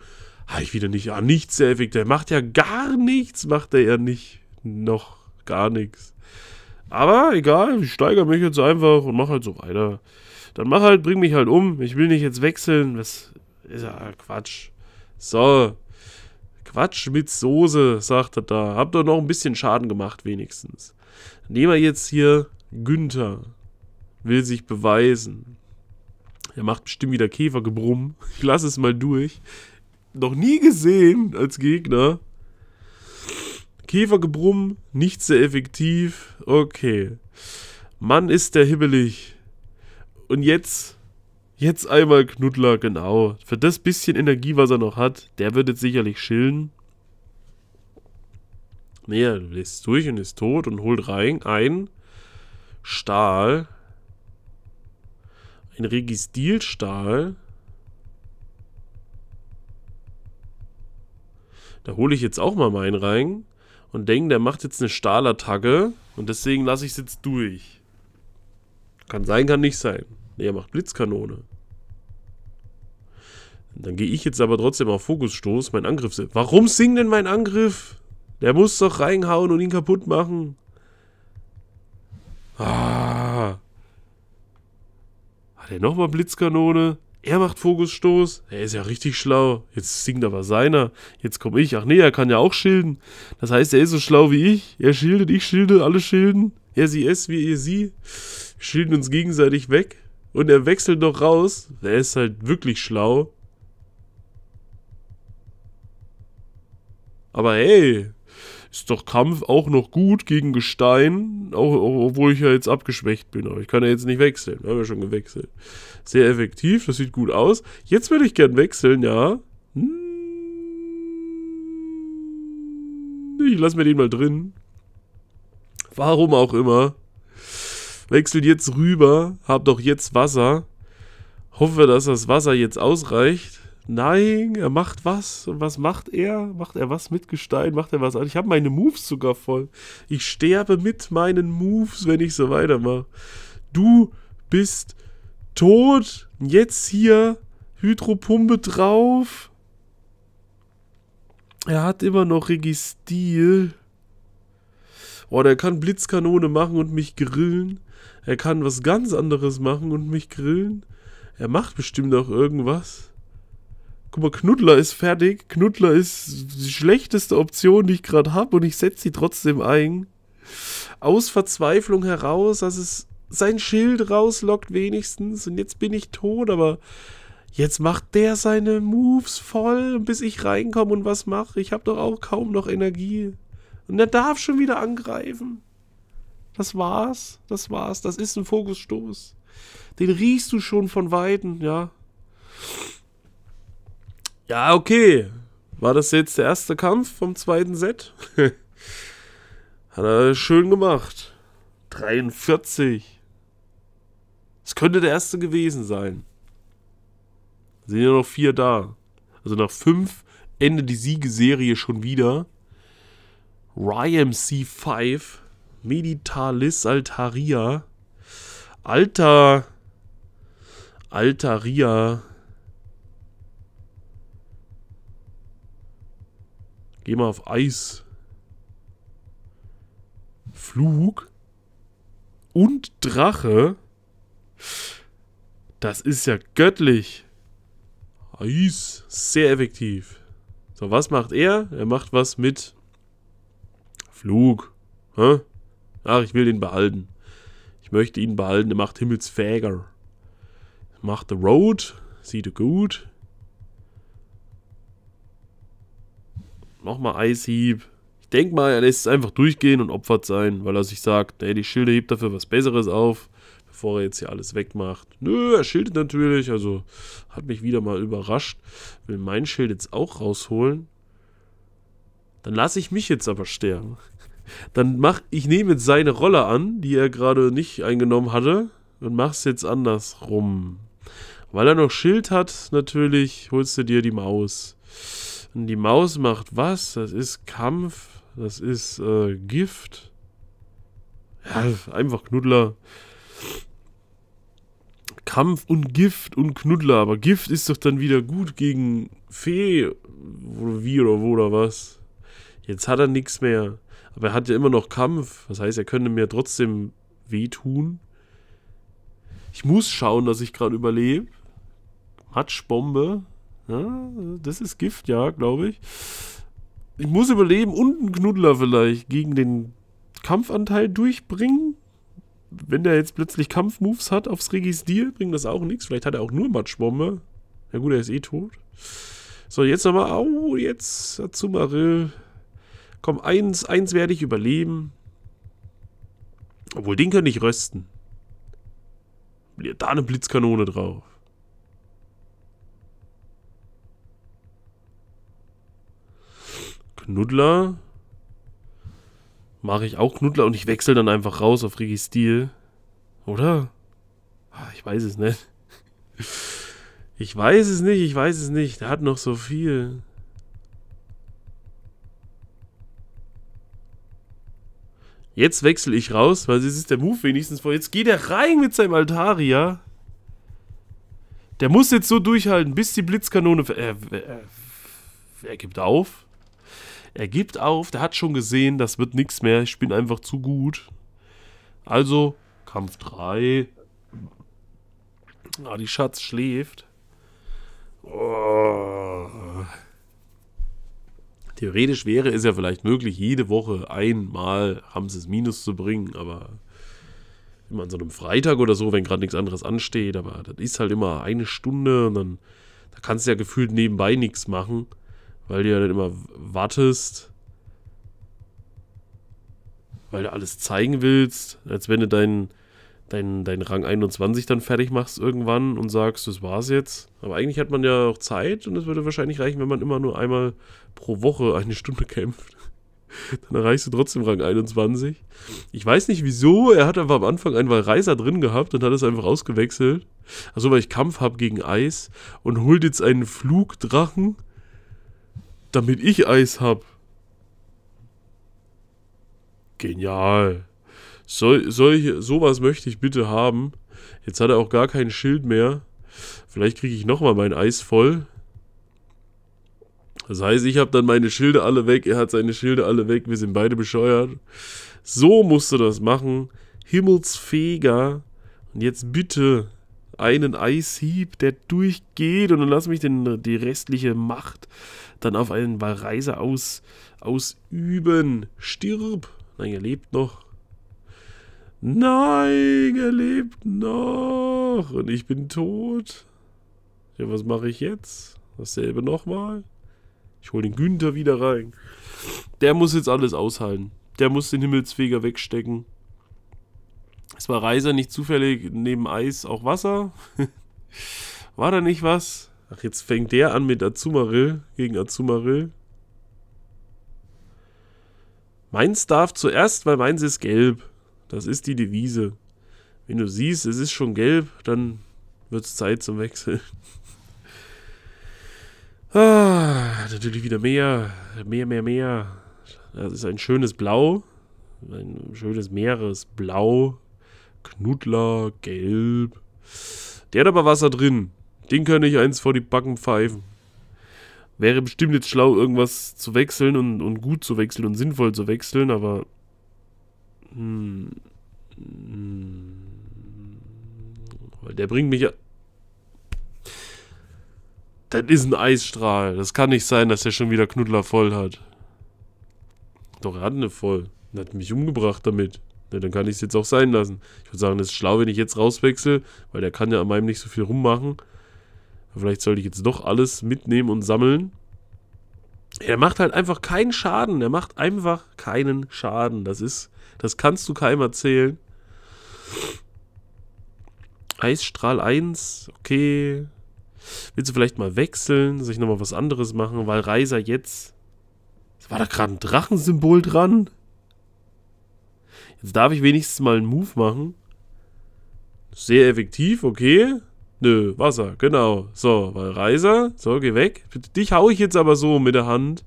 Habe ich wieder nicht. Ah, nichts, sehr effektiv. Der macht ja gar nichts, macht er ja nicht. Noch gar nichts. Aber egal, ich steigere mich jetzt einfach und mache halt so weiter. Dann mach halt, bring mich halt um. Ich will nicht jetzt wechseln. Das ist ja Quatsch. So, Quatsch mit Soße, sagt er da. Habt doch noch ein bisschen Schaden gemacht, wenigstens. Nehmen wir jetzt hier Günther. Will sich beweisen. Er macht bestimmt wieder Käfergebrumm. Ich lasse es mal durch. Noch nie gesehen als Gegner. Käfergebrumm, nicht sehr effektiv. Okay. Mann, ist der hibbelig. Und jetzt Jetzt einmal Knuddler, genau. Für das bisschen Energie, was er noch hat, der wird jetzt sicherlich chillen. Nee, er lässt durch und ist tot und holt rein ein Stahl. Ein Registilstahl. Da hole ich jetzt auch mal meinen rein und denke, der macht jetzt eine Stahlattacke und deswegen lasse ich es jetzt durch. Kann sein, kann nicht sein. Ne, er macht Blitzkanone. Dann gehe ich jetzt aber trotzdem auf Fokusstoß. Mein Angriff. Warum singt denn mein Angriff? Der muss doch reinhauen und ihn kaputt machen. Ah. Hat er nochmal Blitzkanone? Er macht Fokusstoß. Er ist ja richtig schlau. Jetzt singt aber seiner. Jetzt komme ich. Ach nee, er kann ja auch schilden. Das heißt, er ist so schlau wie ich. Er schildet, ich schilde, alle schilden. Er, sie, es, wir, ihr, sie. schilden uns gegenseitig weg. Und er wechselt noch raus. Der ist halt wirklich schlau. Aber hey, ist doch Kampf auch noch gut gegen Gestein, auch, auch, obwohl ich ja jetzt abgeschwächt bin. Aber ich kann ja jetzt nicht wechseln. haben wir schon gewechselt. Sehr effektiv, das sieht gut aus. Jetzt würde ich gern wechseln, ja. Hm. Ich lasse mir den mal drin. Warum auch immer wechsle jetzt rüber, hab doch jetzt Wasser, hoffe, dass das Wasser jetzt ausreicht. Nein, er macht was. was macht er? Macht er was mit Gestein? Macht er was an? Ich habe meine Moves sogar voll. Ich sterbe mit meinen Moves, wenn ich so weitermache. Du bist tot. Jetzt hier Hydropumpe drauf. Er hat immer noch Registil. Boah, der kann Blitzkanone machen und mich grillen. Er kann was ganz anderes machen und mich grillen. Er macht bestimmt auch irgendwas. Guck mal, Knuddler ist fertig. Knuddler ist die schlechteste Option, die ich gerade habe und ich setze sie trotzdem ein. Aus Verzweiflung heraus, dass es sein Schild rauslockt wenigstens und jetzt bin ich tot, aber jetzt macht der seine Moves voll, bis ich reinkomme und was mache. Ich habe doch auch kaum noch Energie. Und er darf schon wieder angreifen. Das war's. Das war's. Das ist ein Fokusstoß. Den riechst du schon von Weitem, ja. Ja, okay. War das jetzt der erste Kampf vom zweiten Set? Hat er schön gemacht. 43. Es könnte der erste gewesen sein. Sind ja noch vier da. Also nach fünf endet die Siegeserie schon wieder. c 5 Meditalis Altaria. Alter. Altaria. Geh mal auf Eis. Flug. Und Drache. Das ist ja göttlich. Eis. Sehr effektiv. So, was macht er? Er macht was mit Flug. Hä? Ach, ich will den behalten. Ich möchte ihn behalten, der macht Himmelsfäger. Macht The Road, sieht er gut. Nochmal Eishieb. Ich denke mal, er lässt es einfach durchgehen und opfert sein, weil er sich sagt, ey, die Schilde hebt dafür was Besseres auf, bevor er jetzt hier alles wegmacht. Nö, er schildet natürlich, also hat mich wieder mal überrascht. Will mein Schild jetzt auch rausholen? Dann lasse ich mich jetzt aber sterben dann mach, ich nehme jetzt seine Rolle an, die er gerade nicht eingenommen hatte, und mach's jetzt andersrum. Weil er noch Schild hat, natürlich holst du dir die Maus. Und die Maus macht was? Das ist Kampf, das ist äh, Gift. Ja, einfach Knuddler. Kampf und Gift und Knuddler, aber Gift ist doch dann wieder gut gegen Fee oder wie oder wo oder was. Jetzt hat er nichts mehr. Aber er hat ja immer noch Kampf. Das heißt, er könnte mir trotzdem wehtun. Ich muss schauen, dass ich gerade überlebe. Matschbombe. Ja, das ist Gift, ja, glaube ich. Ich muss überleben und einen Knuddler vielleicht gegen den Kampfanteil durchbringen. Wenn der jetzt plötzlich Kampfmoves hat aufs Registrier, bringt das auch nichts. Vielleicht hat er auch nur Matschbombe. Na gut, er ist eh tot. So, jetzt nochmal. Au, oh, jetzt Azumarill. Komm, eins, eins werde ich überleben. Obwohl, den könnte ich rösten. Da eine Blitzkanone drauf. Knuddler. Mache ich auch Knuddler und ich wechsle dann einfach raus auf Registil. Oder? Ah, ich weiß es nicht. Ich weiß es nicht, ich weiß es nicht. Der hat noch so viel. Jetzt wechsle ich raus, weil es ist der Move wenigstens vor. Jetzt geht er rein mit seinem Altaria. Der muss jetzt so durchhalten, bis die Blitzkanone... Er, er, äh, äh, er gibt auf. Er gibt auf. Der hat schon gesehen, das wird nichts mehr. Ich bin einfach zu gut. Also, Kampf 3. Ah, die Schatz schläft. Oh. Theoretisch wäre es ja vielleicht möglich, jede Woche einmal Ramses Minus zu bringen, aber immer an so einem Freitag oder so, wenn gerade nichts anderes ansteht, aber das ist halt immer eine Stunde und dann da kannst du ja gefühlt nebenbei nichts machen, weil du ja dann immer wartest, weil du alles zeigen willst, als wenn du deinen deinen dein Rang 21 dann fertig machst irgendwann und sagst, das war's jetzt. Aber eigentlich hat man ja auch Zeit und es würde wahrscheinlich reichen, wenn man immer nur einmal pro Woche eine Stunde kämpft. Dann erreichst du trotzdem Rang 21. Ich weiß nicht wieso, er hat aber am Anfang einen Reiser drin gehabt und hat es einfach ausgewechselt. Also weil ich Kampf habe gegen Eis und holt jetzt einen Flugdrachen, damit ich Eis hab. Genial soll ich, sowas möchte ich bitte haben. Jetzt hat er auch gar kein Schild mehr. Vielleicht kriege ich nochmal mein Eis voll. Das heißt, ich habe dann meine Schilde alle weg, er hat seine Schilde alle weg, wir sind beide bescheuert. So musst du das machen. Himmelsfeger. Und jetzt bitte einen Eishieb, der durchgeht und dann lass mich den, die restliche Macht dann auf einen Reiser aus, ausüben. Stirb. Nein, er lebt noch. Nein, er lebt noch. Und ich bin tot. Ja, was mache ich jetzt? Dasselbe nochmal. Ich hole den Günther wieder rein. Der muss jetzt alles aushalten. Der muss den Himmelsfeger wegstecken. Es war Reiser nicht zufällig neben Eis auch Wasser. war da nicht was? Ach, jetzt fängt der an mit Azumarill gegen Azumarill. Meins darf zuerst, weil meins ist gelb. Das ist die Devise. Wenn du siehst, es ist schon gelb, dann wird es Zeit zum Wechsel. ah, natürlich wieder mehr, mehr, mehr, mehr. Das ist ein schönes Blau, ein schönes Meeresblau, Knudler, Gelb. Der hat aber Wasser drin. Den kann ich eins vor die Backen pfeifen. Wäre bestimmt jetzt schlau, irgendwas zu wechseln und, und gut zu wechseln und sinnvoll zu wechseln, aber hm. Der bringt mich... ja. Das ist ein Eisstrahl. Das kann nicht sein, dass er schon wieder Knuddler voll hat. Doch, er hat eine voll. Er hat mich umgebracht damit. Ja, dann kann ich es jetzt auch sein lassen. Ich würde sagen, es ist schlau, wenn ich jetzt rauswechsel, weil der kann ja an meinem nicht so viel rummachen. Vielleicht sollte ich jetzt doch alles mitnehmen und sammeln. Er macht halt einfach keinen Schaden. Er macht einfach keinen Schaden. Das ist das kannst du keinem erzählen. Eisstrahl 1, okay. Willst du vielleicht mal wechseln, sich nochmal was anderes machen, weil Reiser jetzt... War da gerade ein Drachensymbol dran? Jetzt darf ich wenigstens mal einen Move machen. Sehr effektiv, okay. Nö, Wasser, genau. So, weil Reiser, so, geh weg. Dich hau ich jetzt aber so mit der Hand.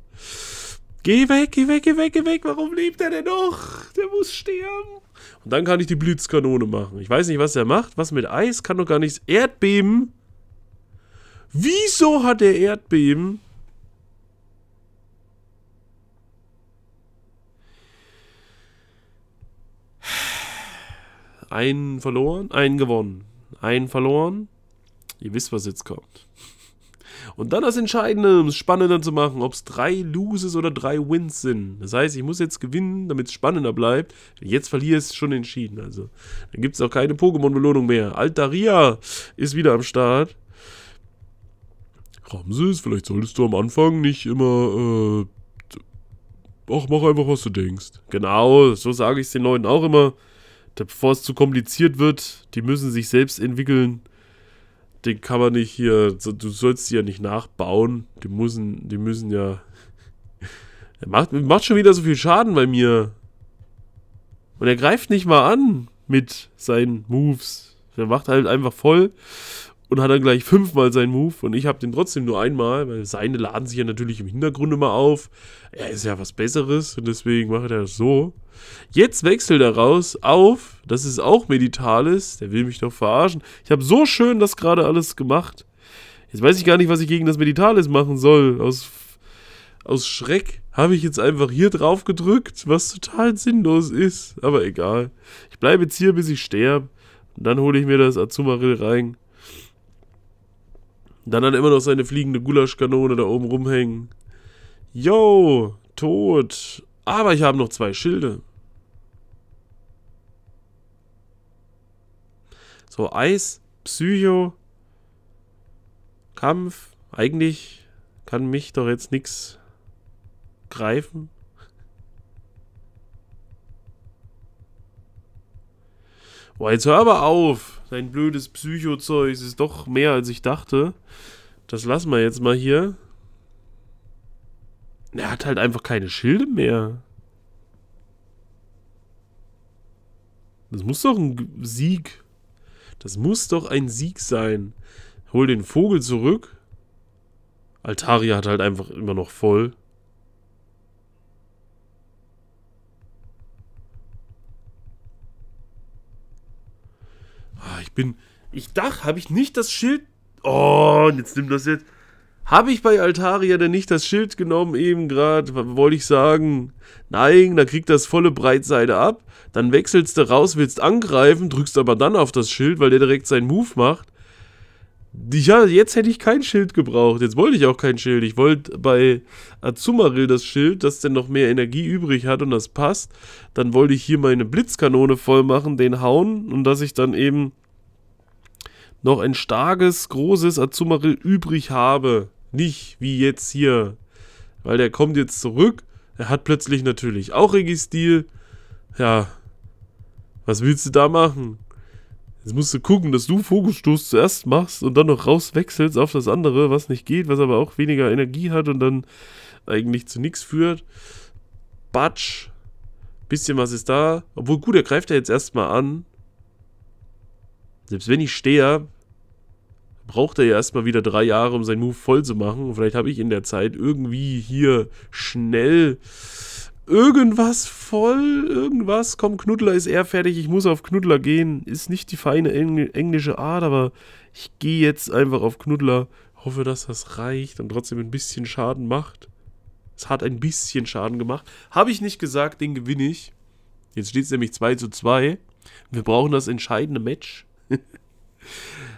Geh weg, geh weg, geh weg, geh weg. Warum lebt er denn noch? Der muss sterben. Und dann kann ich die Blitzkanone machen. Ich weiß nicht, was er macht. Was mit Eis kann doch gar nichts. Erdbeben. Wieso hat er Erdbeben? Einen verloren, einen gewonnen. Einen verloren. Ihr wisst, was jetzt kommt. Und dann das Entscheidende, um es spannender zu machen, ob es drei Loses oder drei Wins sind. Das heißt, ich muss jetzt gewinnen, damit es spannender bleibt. Jetzt verliere ich es schon entschieden. Also, dann gibt es auch keine Pokémon-Belohnung mehr. Altaria ist wieder am Start. Ramses, vielleicht solltest du am Anfang nicht immer, äh, ach, mach einfach, was du denkst. Genau, so sage ich es den Leuten auch immer. Bevor es zu kompliziert wird, die müssen sich selbst entwickeln den kann man nicht hier, du sollst die ja nicht nachbauen. Die müssen, die müssen ja. macht, macht schon wieder so viel Schaden bei mir. Und er greift nicht mal an mit seinen Moves. Er macht halt einfach voll und hat dann gleich fünfmal seinen Move und ich habe den trotzdem nur einmal, weil seine laden sich ja natürlich im Hintergrund immer auf. Er ist ja was Besseres und deswegen macht er das so. Jetzt wechselt er raus auf, das ist auch Meditalis, der will mich doch verarschen. Ich habe so schön das gerade alles gemacht. Jetzt weiß ich gar nicht, was ich gegen das Meditalis machen soll. Aus, aus Schreck habe ich jetzt einfach hier drauf gedrückt, was total sinnlos ist. Aber egal. Ich bleibe jetzt hier, bis ich sterbe. Und dann hole ich mir das Azumarill rein. Dann hat er immer noch seine fliegende Gulaschkanone da oben rumhängen. Yo, tot. Aber ich habe noch zwei Schilde. So, Eis, Psycho, Kampf. Eigentlich kann mich doch jetzt nichts greifen. Boah, jetzt hör aber auf. Dein blödes Psycho-Zeug ist doch mehr, als ich dachte. Das lassen wir jetzt mal hier. Er hat halt einfach keine Schilde mehr. Das muss doch ein Sieg. Das muss doch ein Sieg sein. Hol den Vogel zurück. Altaria hat halt einfach immer noch voll. Ah, ich bin. Ich dachte, habe ich nicht das Schild. Oh, jetzt nimm das jetzt. Habe ich bei Altaria denn nicht das Schild genommen eben gerade? Wollte ich sagen, nein, da kriegt das volle Breitseite ab. Dann wechselst du raus, willst angreifen, drückst aber dann auf das Schild, weil der direkt seinen Move macht ja, jetzt hätte ich kein Schild gebraucht. Jetzt wollte ich auch kein Schild. Ich wollte bei Azumarill das Schild, das denn noch mehr Energie übrig hat und das passt. Dann wollte ich hier meine Blitzkanone voll machen, den hauen und dass ich dann eben noch ein starkes, großes Azumarill übrig habe. Nicht wie jetzt hier. Weil der kommt jetzt zurück. Er hat plötzlich natürlich auch Registil. Ja. Was willst du da machen? Jetzt musst du gucken, dass du Fokusstoß zuerst machst und dann noch rauswechselst auf das andere, was nicht geht, was aber auch weniger Energie hat und dann eigentlich zu nichts führt. Batsch. Bisschen was ist da. Obwohl, gut, er greift ja jetzt erstmal an. Selbst wenn ich stehe, braucht er ja erstmal wieder drei Jahre, um seinen Move voll zu machen. Und vielleicht habe ich in der Zeit irgendwie hier schnell irgendwas voll, irgendwas. Komm, Knuddler ist eher fertig, ich muss auf Knuddler gehen. Ist nicht die feine Engl englische Art, aber ich gehe jetzt einfach auf Knuddler. Hoffe, dass das reicht und trotzdem ein bisschen Schaden macht. Es hat ein bisschen Schaden gemacht. Habe ich nicht gesagt, den gewinne ich. Jetzt steht es nämlich 2 zu 2. Wir brauchen das entscheidende Match.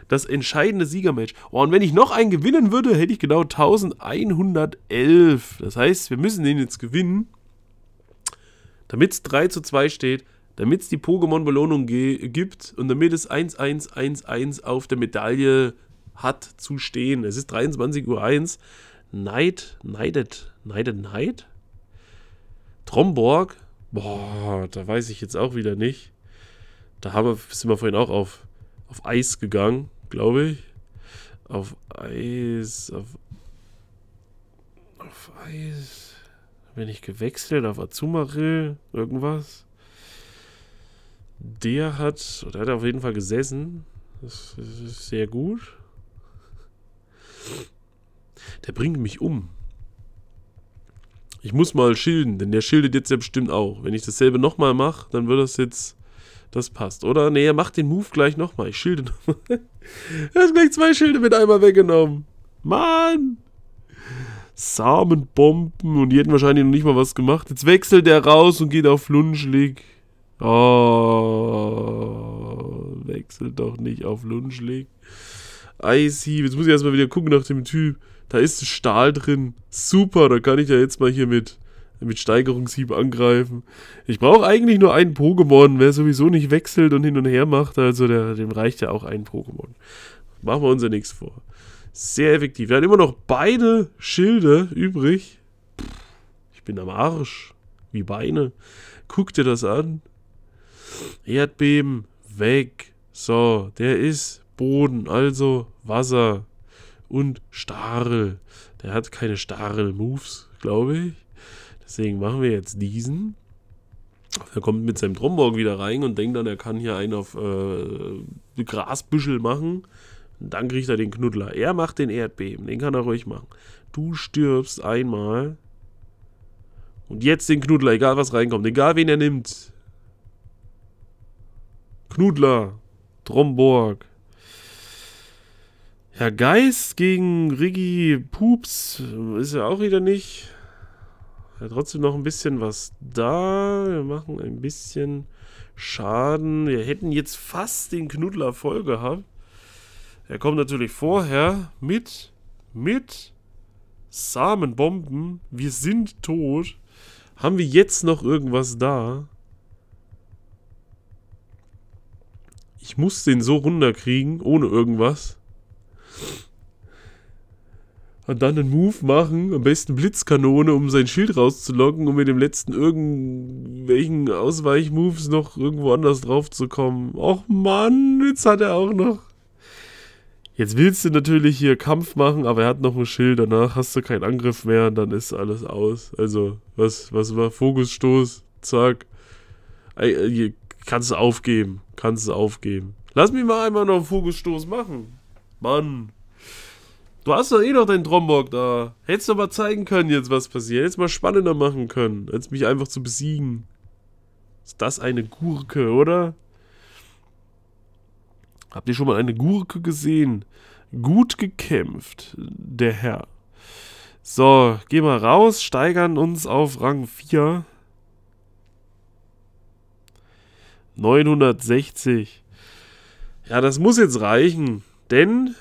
das entscheidende Siegermatch. Oh, und wenn ich noch einen gewinnen würde, hätte ich genau 1111. Das heißt, wir müssen den jetzt gewinnen damit es 3 zu 2 steht, damit es die Pokémon-Belohnung gibt und damit es 1111 auf der Medaille hat zu stehen. Es ist 23.01 Uhr. Neid, neidet, neidet, neid? Tromborg? Boah, da weiß ich jetzt auch wieder nicht. Da haben wir, sind wir vorhin auch auf, auf Eis gegangen, glaube ich. Auf Eis, auf, auf Eis. Bin ich gewechselt auf Azumarill? Irgendwas? Der hat, oder hat auf jeden Fall gesessen. Das, ist sehr gut. Der bringt mich um. Ich muss mal schilden, denn der schildet jetzt ja bestimmt auch. Wenn ich dasselbe nochmal mache, dann wird das jetzt... Das passt. Oder? Nee, er macht den Move gleich nochmal. Ich schilde nochmal. er hat gleich zwei Schilde mit einmal weggenommen. Mann! Samenbomben und die hätten wahrscheinlich noch nicht mal was gemacht. Jetzt wechselt er raus und geht auf Lunschlig. Oh, wechselt doch nicht auf Lunschlig. Icy, jetzt muss ich erstmal wieder gucken nach dem Typ. Da ist Stahl drin. Super, da kann ich ja jetzt mal hier mit, mit Steigerungshieb angreifen. Ich brauche eigentlich nur einen Pokémon, wer sowieso nicht wechselt und hin und her macht. Also der, dem reicht ja auch ein Pokémon. Machen wir uns ja nichts vor. Sehr effektiv. Wir haben immer noch beide Schilde übrig. Ich bin am Arsch. Wie Beine. Guck dir das an. Erdbeben. Weg. So, der ist Boden, also Wasser. Und Starel. Der hat keine Starel-Moves, glaube ich. Deswegen machen wir jetzt diesen. Er kommt mit seinem Tromborg wieder rein und denkt dann, er kann hier einen auf äh, Grasbüschel machen dann kriegt er den Knuddler. Er macht den Erdbeben. Den kann er ruhig machen. Du stirbst einmal. Und jetzt den Knuddler, egal was reinkommt. Egal wen er nimmt. Knuddler, Tromborg. Herr Geist gegen Rigi Pups ist ja auch wieder nicht. Ja, trotzdem noch ein bisschen was da. Wir machen ein bisschen Schaden. Wir hätten jetzt fast den Knuddler voll gehabt. Er kommt natürlich vorher mit, mit Samenbomben. Wir sind tot. Haben wir jetzt noch irgendwas da? Ich muss den so runterkriegen, ohne irgendwas. Und dann einen Move machen, am besten Blitzkanone, um sein Schild rauszulocken, um mit dem letzten irgendwelchen Ausweichmoves noch irgendwo anders drauf zu kommen. Och Mann, jetzt hat er auch noch Jetzt willst du natürlich hier Kampf machen, aber er hat noch ein Schild, danach hast du keinen Angriff mehr und dann ist alles aus. Also, was, was war? Fokusstoß, zack. Äh, kannst du aufgeben, kannst du aufgeben. Lass mich mal einmal noch einen Fokusstoß machen. Mann. Du hast doch eh noch deinen Trombok da. Hättest du mal zeigen können jetzt, was passiert. Hättest mal spannender machen können, als mich einfach zu besiegen. Ist das eine Gurke, oder? Habt ihr schon mal eine Gurke gesehen? Gut gekämpft, der Herr. So, geh mal raus, steigern uns auf Rang 4. 960. Ja, das muss jetzt reichen, denn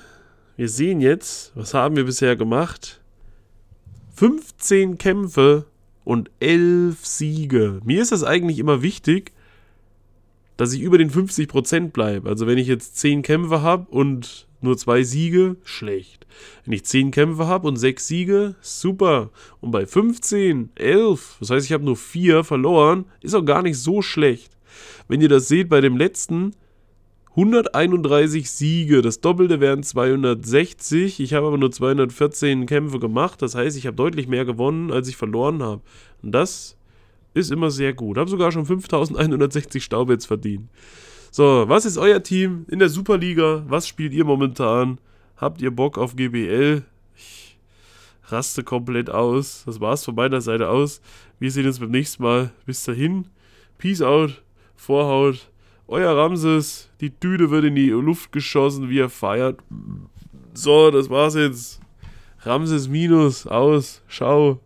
wir sehen jetzt, was haben wir bisher gemacht? 15 Kämpfe und 11 Siege. Mir ist das eigentlich immer wichtig, dass ich über den 50% bleibe. Also wenn ich jetzt 10 Kämpfe habe und nur 2 Siege, schlecht. Wenn ich 10 Kämpfe habe und 6 Siege, super. Und bei 15, 11, das heißt ich habe nur 4 verloren, ist auch gar nicht so schlecht. Wenn ihr das seht bei dem letzten, 131 Siege, das Doppelte wären 260, ich habe aber nur 214 Kämpfe gemacht, das heißt ich habe deutlich mehr gewonnen, als ich verloren habe. Und das ist immer sehr gut. Haben sogar schon 5160 Staube jetzt verdient. So, was ist euer Team in der Superliga? Was spielt ihr momentan? Habt ihr Bock auf GBL? Ich raste komplett aus. Das war's von meiner Seite aus. Wir sehen uns beim nächsten Mal. Bis dahin. Peace out. Vorhaut. Euer Ramses. Die Düde wird in die Luft geschossen, wie er feiert. So, das war's jetzt. Ramses Minus. Aus. Ciao.